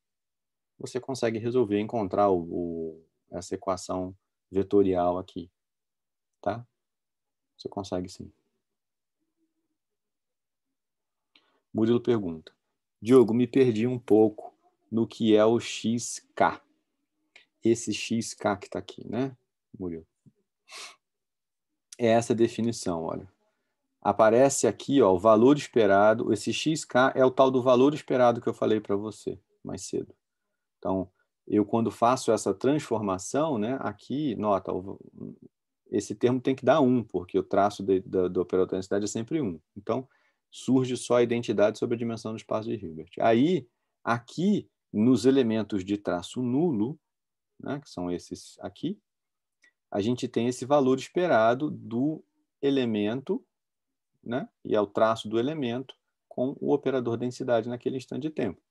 você consegue resolver, encontrar o essa equação vetorial aqui, tá? Você consegue sim. Murilo pergunta: Diogo, me perdi um pouco no que é o XK. Esse XK que está aqui, né, Murilo? É essa definição, olha. Aparece aqui ó, o valor esperado. Esse XK é o tal do valor esperado que eu falei para você mais cedo. Então, eu quando faço essa transformação, né, aqui, nota, esse termo tem que dar um, porque o traço do operador da densidade é sempre um. Então, surge só a identidade sobre a dimensão do espaço de Hilbert. Aí, aqui, nos elementos de traço nulo, né, que são esses aqui, a gente tem esse valor esperado do elemento, né, e é o traço do elemento com o operador densidade naquele instante de tempo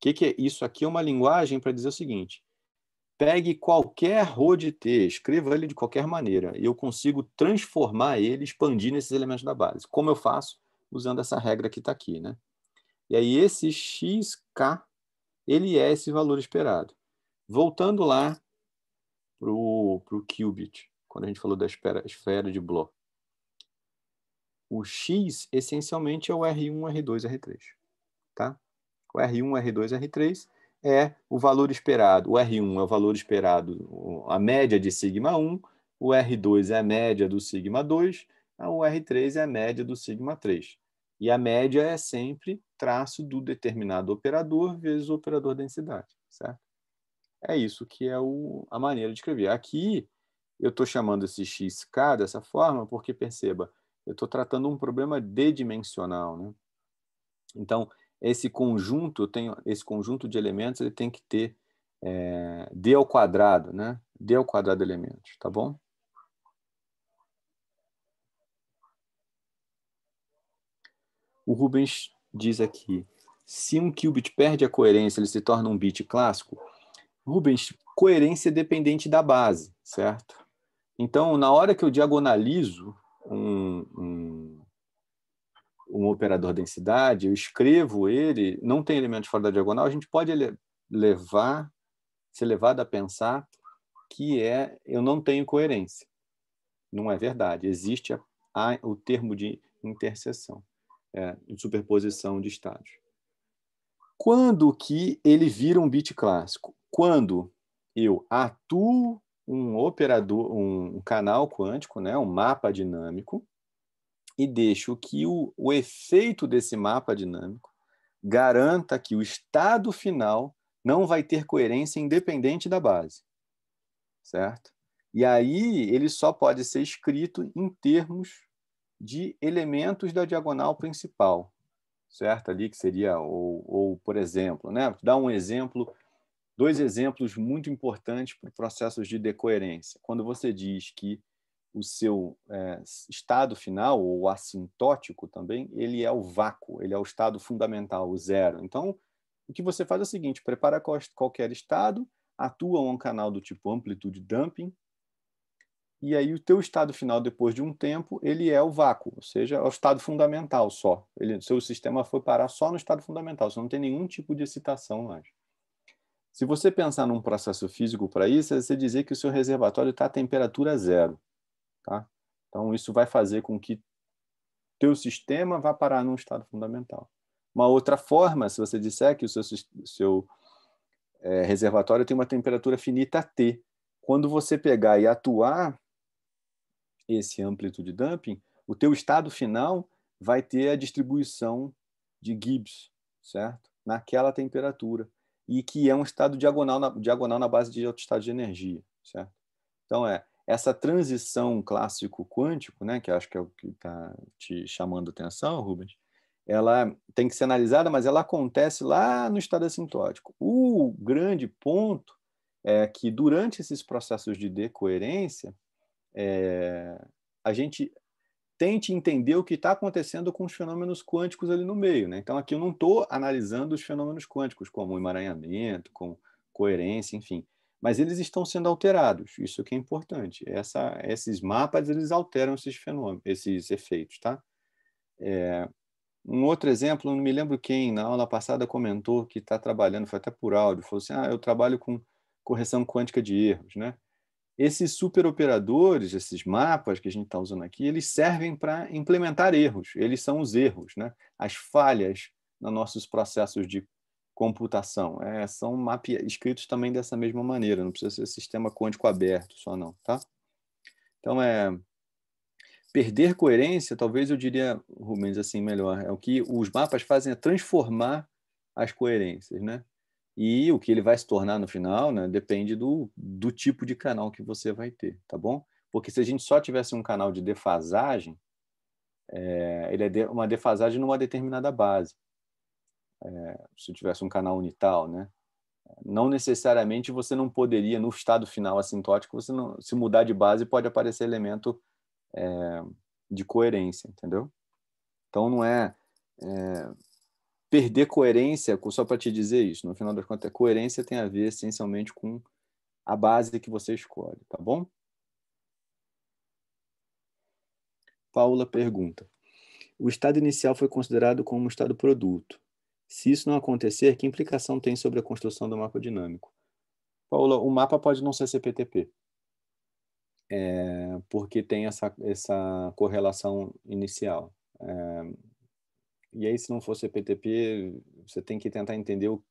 que, que é isso aqui? É uma linguagem para dizer o seguinte: pegue qualquer row de T, escreva ele de qualquer maneira, e eu consigo transformar ele, expandir nesses elementos da base. Como eu faço? Usando essa regra que está aqui. Né? E aí, esse xk, ele é esse valor esperado. Voltando lá para o qubit, quando a gente falou da esfera, esfera de Bloch. O x, essencialmente, é o R1, R2, R3. Tá? R1, R2, R3 é o valor esperado. O R1 é o valor esperado, a média de sigma 1, o R2 é a média do sigma 2, ah, o R3 é a média do sigma 3. E a média é sempre traço do determinado operador vezes o operador densidade, certo? É isso que é o, a maneira de escrever. Aqui, eu estou chamando esse xk dessa forma porque, perceba, eu estou tratando um problema d-dimensional. Né? Então, esse conjunto tem esse conjunto de elementos ele tem que ter é, d ao quadrado, né? d ao quadrado elementos, tá bom? O Rubens diz aqui, se um qubit perde a coerência, ele se torna um bit clássico? Rubens, coerência é dependente da base, certo? Então, na hora que eu diagonalizo um, um um operador densidade, eu escrevo ele, não tem elementos fora da diagonal, a gente pode levar, ser levado a pensar que é eu não tenho coerência. Não é verdade. Existe a, a, o termo de interseção, é, de superposição de estados Quando que ele vira um bit clássico? Quando eu atuo um operador, um canal quântico, né, um mapa dinâmico, e deixo que o, o efeito desse mapa dinâmico garanta que o estado final não vai ter coerência independente da base. Certo? E aí ele só pode ser escrito em termos de elementos da diagonal principal, certo? Ali que seria, ou, ou por exemplo, né? Dá um exemplo, dois exemplos muito importantes para processos de decoerência. Quando você diz que o seu é, estado final, ou assintótico também, ele é o vácuo, ele é o estado fundamental, o zero. Então, o que você faz é o seguinte: prepara qualquer estado, atua um canal do tipo amplitude dumping, e aí o teu estado final, depois de um tempo, ele é o vácuo, ou seja, é o estado fundamental só. Ele, seu sistema foi parar só no estado fundamental, você não tem nenhum tipo de excitação mais. Se você pensar num processo físico para isso, é você dizer que o seu reservatório está a temperatura zero. Tá? Então, isso vai fazer com que teu sistema vá parar num estado fundamental. Uma outra forma, se você disser que o seu, seu é, reservatório tem uma temperatura finita T, quando você pegar e atuar esse amplitude dumping, o teu estado final vai ter a distribuição de Gibbs, certo? Naquela temperatura e que é um estado diagonal na, diagonal na base de outro estado de energia, certo? Então é essa transição clássico-quântico, né, que acho que é o que está te chamando atenção, Rubens, ela tem que ser analisada, mas ela acontece lá no estado assintótico. O grande ponto é que durante esses processos de decoerência, é, a gente tente entender o que está acontecendo com os fenômenos quânticos ali no meio. Né? Então, aqui eu não estou analisando os fenômenos quânticos, como emaranhamento, como coerência, enfim mas eles estão sendo alterados. Isso que é importante. Essa, esses mapas eles alteram esses fenômenos, esses efeitos, tá? É, um outro exemplo, não me lembro quem na aula passada comentou que está trabalhando, foi até por áudio, falou assim: ah, eu trabalho com correção quântica de erros, né? Esses superoperadores, esses mapas que a gente está usando aqui, eles servem para implementar erros. Eles são os erros, né? As falhas nos nossos processos de computação. É, são mape... escritos também dessa mesma maneira, não precisa ser sistema quântico aberto só não, tá? Então é perder coerência, talvez eu diria, Rubens, assim melhor, é o que os mapas fazem é transformar as coerências, né? E o que ele vai se tornar no final, né, depende do, do tipo de canal que você vai ter, tá bom? Porque se a gente só tivesse um canal de defasagem, é, ele é de, uma defasagem numa determinada base é, se tivesse um canal unital, né? Não necessariamente você não poderia, no estado final assintótico, você não, se mudar de base pode aparecer elemento é, de coerência, entendeu? Então não é, é perder coerência, só para te dizer isso, no final das contas, é, coerência tem a ver essencialmente com a base que você escolhe, tá bom? Paula pergunta: O estado inicial foi considerado como um estado produto. Se isso não acontecer, que implicação tem sobre a construção do mapa dinâmico? Paula, o mapa pode não ser CPTP, é, porque tem essa, essa correlação inicial. É, e aí, se não for CPTP, você tem que tentar entender o,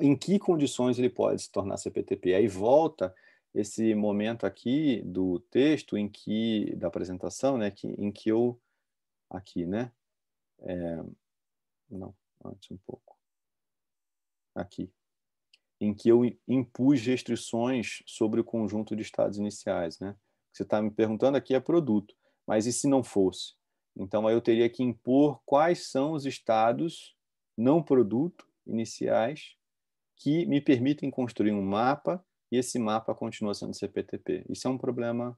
em que condições ele pode se tornar CPTP. Aí volta esse momento aqui do texto em que da apresentação, né, que, em que eu aqui, né, é, não, antes um pouco. Aqui. Em que eu impus restrições sobre o conjunto de estados iniciais, né? O que você está me perguntando aqui é produto, mas e se não fosse? Então, aí eu teria que impor quais são os estados não produto iniciais que me permitem construir um mapa e esse mapa continua sendo CPTP. Isso é um problema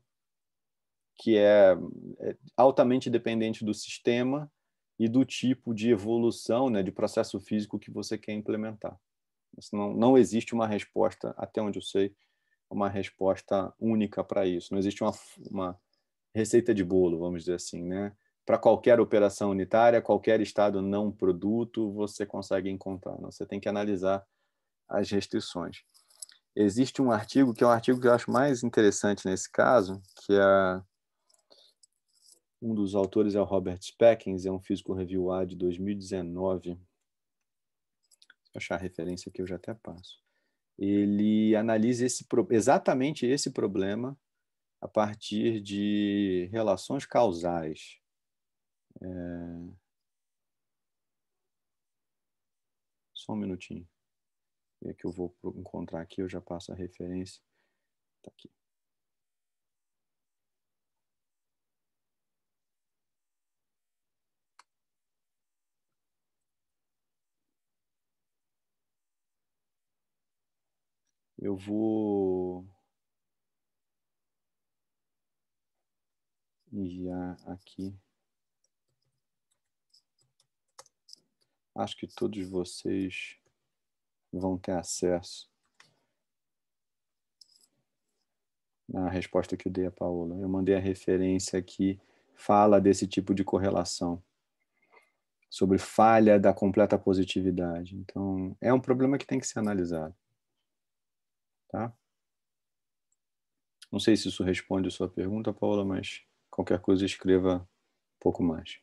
que é, é altamente dependente do sistema e do tipo de evolução, né, de processo físico que você quer implementar. Não, não existe uma resposta, até onde eu sei, uma resposta única para isso. Não existe uma, uma receita de bolo, vamos dizer assim, né? Para qualquer operação unitária, qualquer estado não produto, você consegue encontrar. Né? Você tem que analisar as restrições. Existe um artigo que é um artigo que eu acho mais interessante nesse caso, que é um dos autores é o Robert Speckens, é um físico review A de 2019. Se achar a referência aqui, eu já até passo. Ele analisa esse, exatamente esse problema a partir de relações causais. É... Só um minutinho. É que eu vou encontrar aqui, eu já passo a referência. Está aqui. Eu vou enviar aqui. Acho que todos vocês vão ter acesso na resposta que eu dei a Paola. Eu mandei a referência que fala desse tipo de correlação sobre falha da completa positividade. Então, é um problema que tem que ser analisado. Tá? Não sei se isso responde a sua pergunta, Paula, mas qualquer coisa escreva um pouco mais.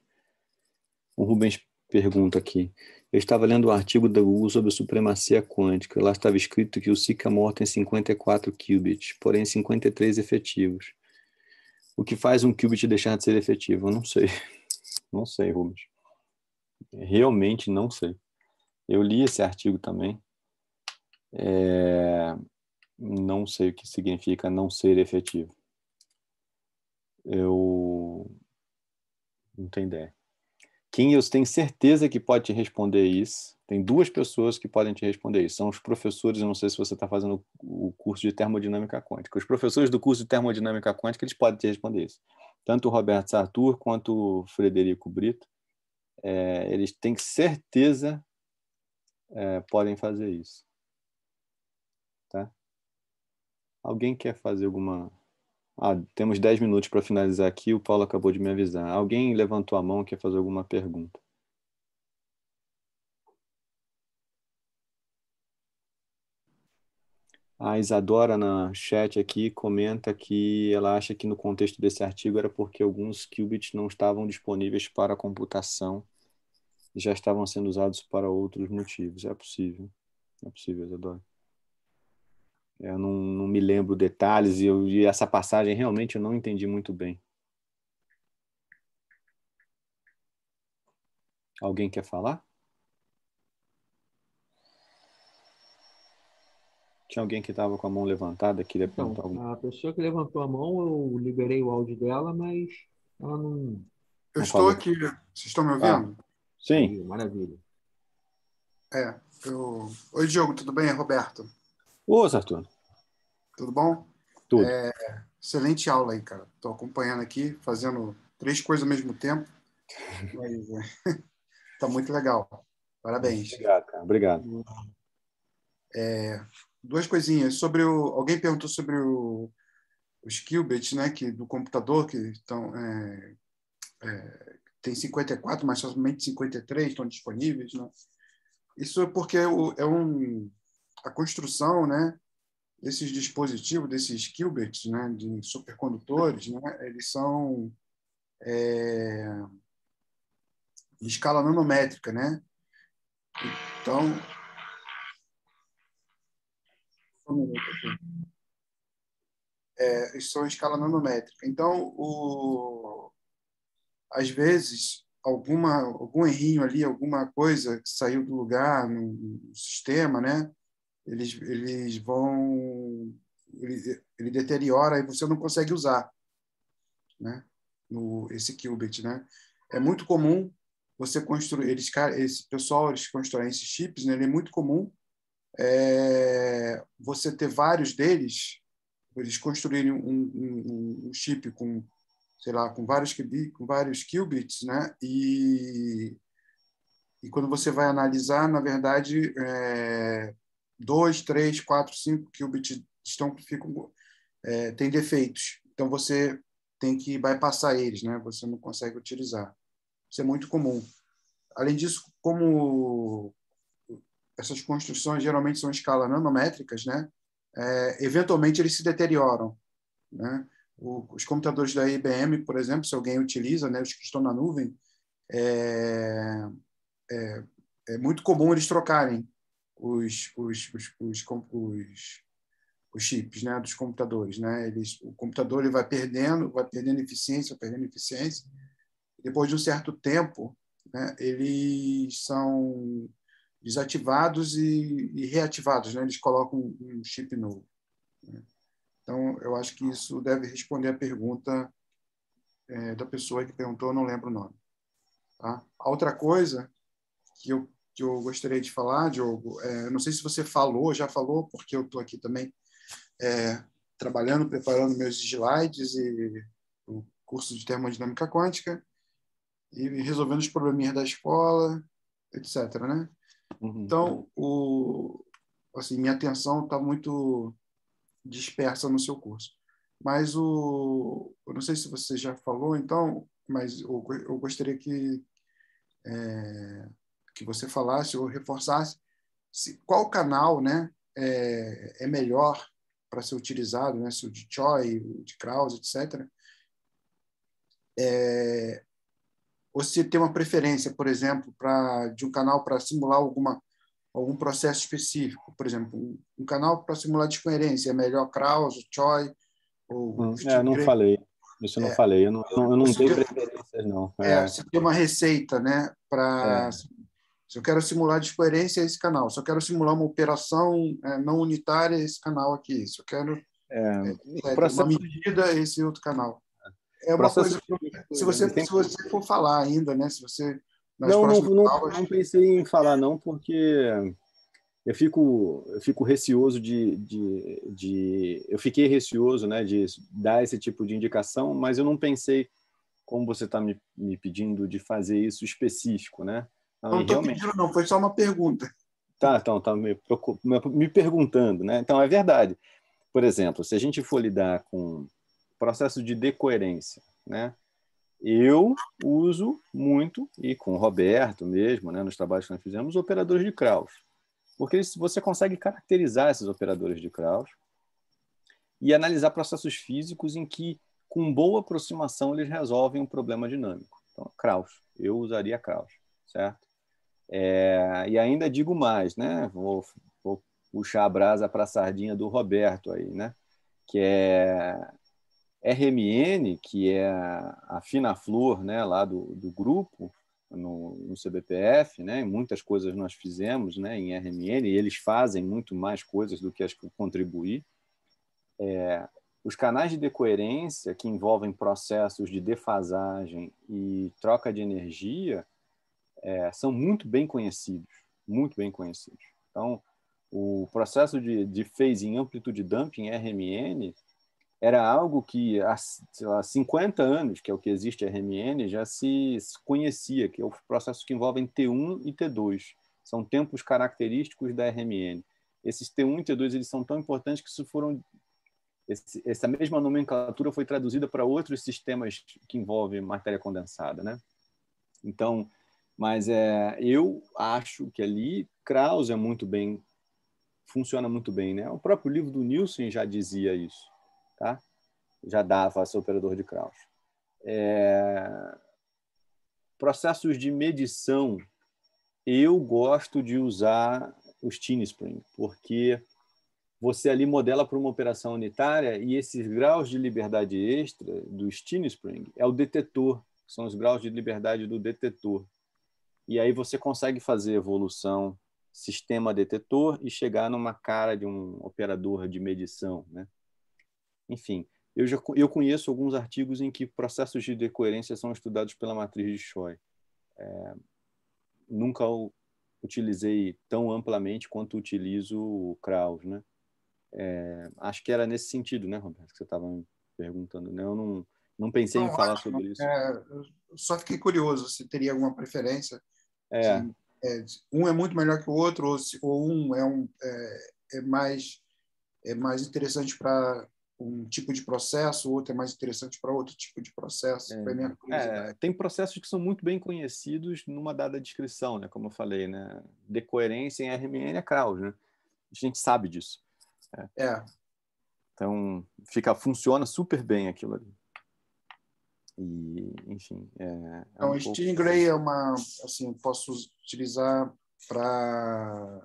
O Rubens pergunta aqui. Eu estava lendo um artigo da Google sobre supremacia quântica. Lá estava escrito que o Sycamore tem 54 qubits, porém 53 efetivos. O que faz um qubit deixar de ser efetivo? Eu não sei. Não sei, Rubens. Realmente não sei. Eu li esse artigo também. É não sei o que significa não ser efetivo. Eu não tenho ideia. Quem eu tenho certeza que pode te responder isso? Tem duas pessoas que podem te responder isso. São os professores, eu não sei se você está fazendo o curso de termodinâmica quântica. Os professores do curso de termodinâmica quântica, eles podem te responder isso. Tanto o Roberto Sartur quanto o Frederico Brito, é, eles têm certeza é, podem fazer isso. Alguém quer fazer alguma. Ah, temos 10 minutos para finalizar aqui, o Paulo acabou de me avisar. Alguém levantou a mão quer fazer alguma pergunta? A Isadora na chat aqui comenta que ela acha que no contexto desse artigo era porque alguns qubits não estavam disponíveis para computação e já estavam sendo usados para outros motivos. É possível. É possível, Isadora. Eu não, não me lembro detalhes e, eu, e essa passagem realmente eu não entendi muito bem. Alguém quer falar? Tinha alguém que estava com a mão levantada, queria então, perguntar alguma A pessoa que levantou a mão, eu liberei o áudio dela, mas ela não. Eu não estou falou. aqui. Vocês estão me ah, ouvindo? Ah, sim. Maravilha. É. Eu... Oi, Diogo, tudo bem? É Roberto. Ô, Arthur. Tudo bom? Tudo. É, excelente aula aí, cara. Estou acompanhando aqui, fazendo três coisas ao mesmo tempo. Está é, tá muito legal. Parabéns. Obrigado, cara. Obrigado. É, duas coisinhas. Sobre o, alguém perguntou sobre o, os qubits, né, que do computador que estão é, é, tem 54, mas somente 53 estão disponíveis, né? Isso é porque é, é um a construção, né? desses dispositivos, desses qubits, né, de supercondutores, né, eles são é, em escala nanométrica, né? Então, é, isso são em escala nanométrica. Então, o, às vezes, alguma, algum errinho ali, alguma coisa que saiu do lugar no, no sistema, né? eles, eles vão. Ele, ele deteriora e você não consegue usar né? no, esse qubit. Né? É muito comum você construir. Eles, esse pessoal eles constroem esses chips, né? ele é muito comum é, você ter vários deles, eles construírem um, um, um chip com sei lá, com vários, com vários qubits, né? E, e quando você vai analisar, na verdade, é, 2, 3, 4, 5 qubits estão, ficam, é, têm defeitos. Então, você tem que bypassar eles, né? você não consegue utilizar. Isso é muito comum. Além disso, como essas construções geralmente são escalas escala nanométricas, né? É, eventualmente eles se deterioram. Né? O, os computadores da IBM, por exemplo, se alguém utiliza, né, os que estão na nuvem, é, é, é muito comum eles trocarem os, os, os, os, os os chips, né, dos computadores, né? Eles, o computador ele vai perdendo, vai perdendo eficiência, perdendo eficiência. Depois de um certo tempo, né, eles são desativados e, e reativados, né? Eles colocam um, um chip novo. Né? Então, eu acho que isso deve responder a pergunta é, da pessoa que perguntou, não lembro o nome. Tá? A outra coisa que eu que eu gostaria de falar, Diogo, é, não sei se você falou, já falou, porque eu estou aqui também é, trabalhando, preparando meus slides e o curso de termodinâmica quântica e resolvendo os probleminhas da escola, etc. Né? Uhum. Então, o, assim, minha atenção está muito dispersa no seu curso. Mas o, eu não sei se você já falou, então, mas eu, eu gostaria que é, que você falasse ou reforçasse se, qual canal né, é, é melhor para ser utilizado, né, se o de Choi, o de Krause, etc. É, ou se tem uma preferência, por exemplo, pra, de um canal para simular alguma, algum processo específico. Por exemplo, um, um canal para simular descoerência, é melhor Krause, Choi, ou... Hum, é, não falei. Isso eu não é, falei, eu não, eu não, tenho preferências, não. É, é, você tem uma receita, né, para é. Se eu quero simular diferença é esse canal. Se eu quero simular uma operação é, não unitária, é esse canal aqui. Se eu quero é, é, é, é processo... uma medida, é esse outro canal. É uma processo... coisa. Se você, né? se você for falar ainda, né? Se você não, não, não, aulas... não, pensei em falar não, porque eu fico, eu fico receoso de, de, de, eu fiquei receoso, né, de dar esse tipo de indicação, mas eu não pensei como você está me, me pedindo de fazer isso específico, né? Não, estou pedindo, não, foi só uma pergunta. Tá, então, tá me, me perguntando, né? Então, é verdade. Por exemplo, se a gente for lidar com processo de decoerência, né? Eu uso muito, e com o Roberto mesmo, né, nos trabalhos que nós fizemos, operadores de Kraus. Porque você consegue caracterizar esses operadores de Kraus e analisar processos físicos em que, com boa aproximação, eles resolvem um problema dinâmico. Então, Kraus. Eu usaria Kraus, certo? É, e ainda digo mais, né? Vou, vou puxar a brasa para a sardinha do Roberto aí, né? Que é RMN, que é a fina flor né, lá do, do grupo, no, no, CBPF, né? Muitas coisas nós fizemos, né? Em RMN, e eles fazem muito mais coisas do que as que eu contribuí. É, os canais de decoerência que envolvem processos de defasagem e troca de energia, é, são muito bem conhecidos, muito bem conhecidos. Então, o processo de, de phase em amplitude dumping, RMN, era algo que há lá, 50 anos, que é o que existe RMN, já se conhecia, que é o processo que envolve T1 e T2. São tempos característicos da RMN. Esses T1 e T2 eles são tão importantes que isso foram essa mesma nomenclatura foi traduzida para outros sistemas que envolvem matéria condensada, né? Então, mas é, eu acho que ali Kraus é muito bem, funciona muito bem, né? O próprio livro do Nielsen já dizia isso, tá? Já dava ser operador de Kraus. É, processos de medição, eu gosto de usar os Tinespring, porque você ali modela para uma operação unitária e esses graus de liberdade extra do Tinespring é o detetor, são os graus de liberdade do detetor. E aí você consegue fazer evolução sistema detetor e chegar numa cara de um operador de medição, né? Enfim, eu já eu conheço alguns artigos em que processos de decoerência são estudados pela matriz de Choi. É, nunca o utilizei tão amplamente quanto utilizo o Kraus, né? É, acho que era nesse sentido, né, Roberto, que você estava me perguntando. Né? Eu não, não pensei não, em falar sobre isso. É, só fiquei curioso se teria alguma preferência é. é. um é muito melhor que o outro, ou, ou um é, um, é, é mais, é mais interessante para um tipo de processo, o outro é mais interessante para outro tipo de processo. É. é. tem processos que são muito bem conhecidos numa dada descrição, né? como eu falei, né? decoerência em RMN é Kraus, né? a gente sabe disso. É. Então, fica, funciona super bem aquilo ali. E, enfim. É, é então, um Steering pouco... Gray é uma. Assim, posso utilizar para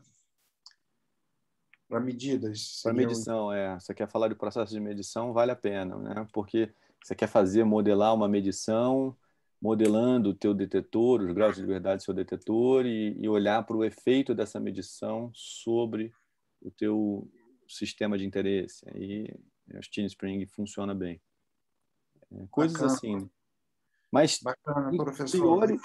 para medidas. Para medição, um... é. Você quer falar de processo de medição, vale a pena, né? Porque você quer fazer, modelar uma medição, modelando o teu detetor, os graus de liberdade do seu detetor e, e olhar para o efeito dessa medição sobre o teu sistema de interesse. Aí o Steam Spring funciona bem. Coisas Bacana. assim. Né? Mas Bacana, a priori,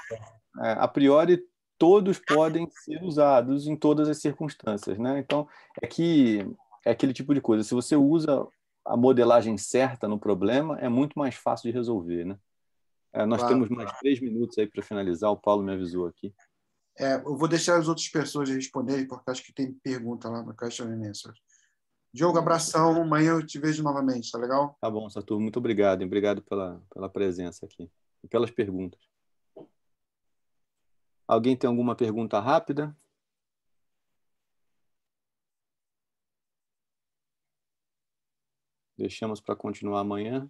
é, a priori todos podem ser usados em todas as circunstâncias, né? Então é que é aquele tipo de coisa. Se você usa a modelagem certa no problema, é muito mais fácil de resolver, né? É, nós claro, temos mais claro. três minutos aí para finalizar. O Paulo me avisou aqui. É, eu vou deixar as outras pessoas responderem, porque acho que tem pergunta lá no caixa de mensagens. Diogo, abração. Amanhã eu te vejo novamente, tá legal? Tá bom, Satu. Muito obrigado. Obrigado pela, pela presença aqui e pelas perguntas. Alguém tem alguma pergunta rápida? Deixamos para continuar amanhã.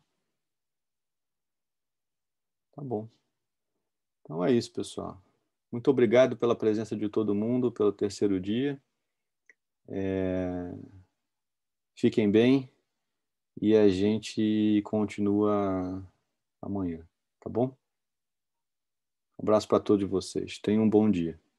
Tá bom. Então é isso, pessoal. Muito obrigado pela presença de todo mundo, pelo terceiro dia. É... Fiquem bem e a gente continua amanhã, tá bom? Um abraço para todos vocês. Tenham um bom dia.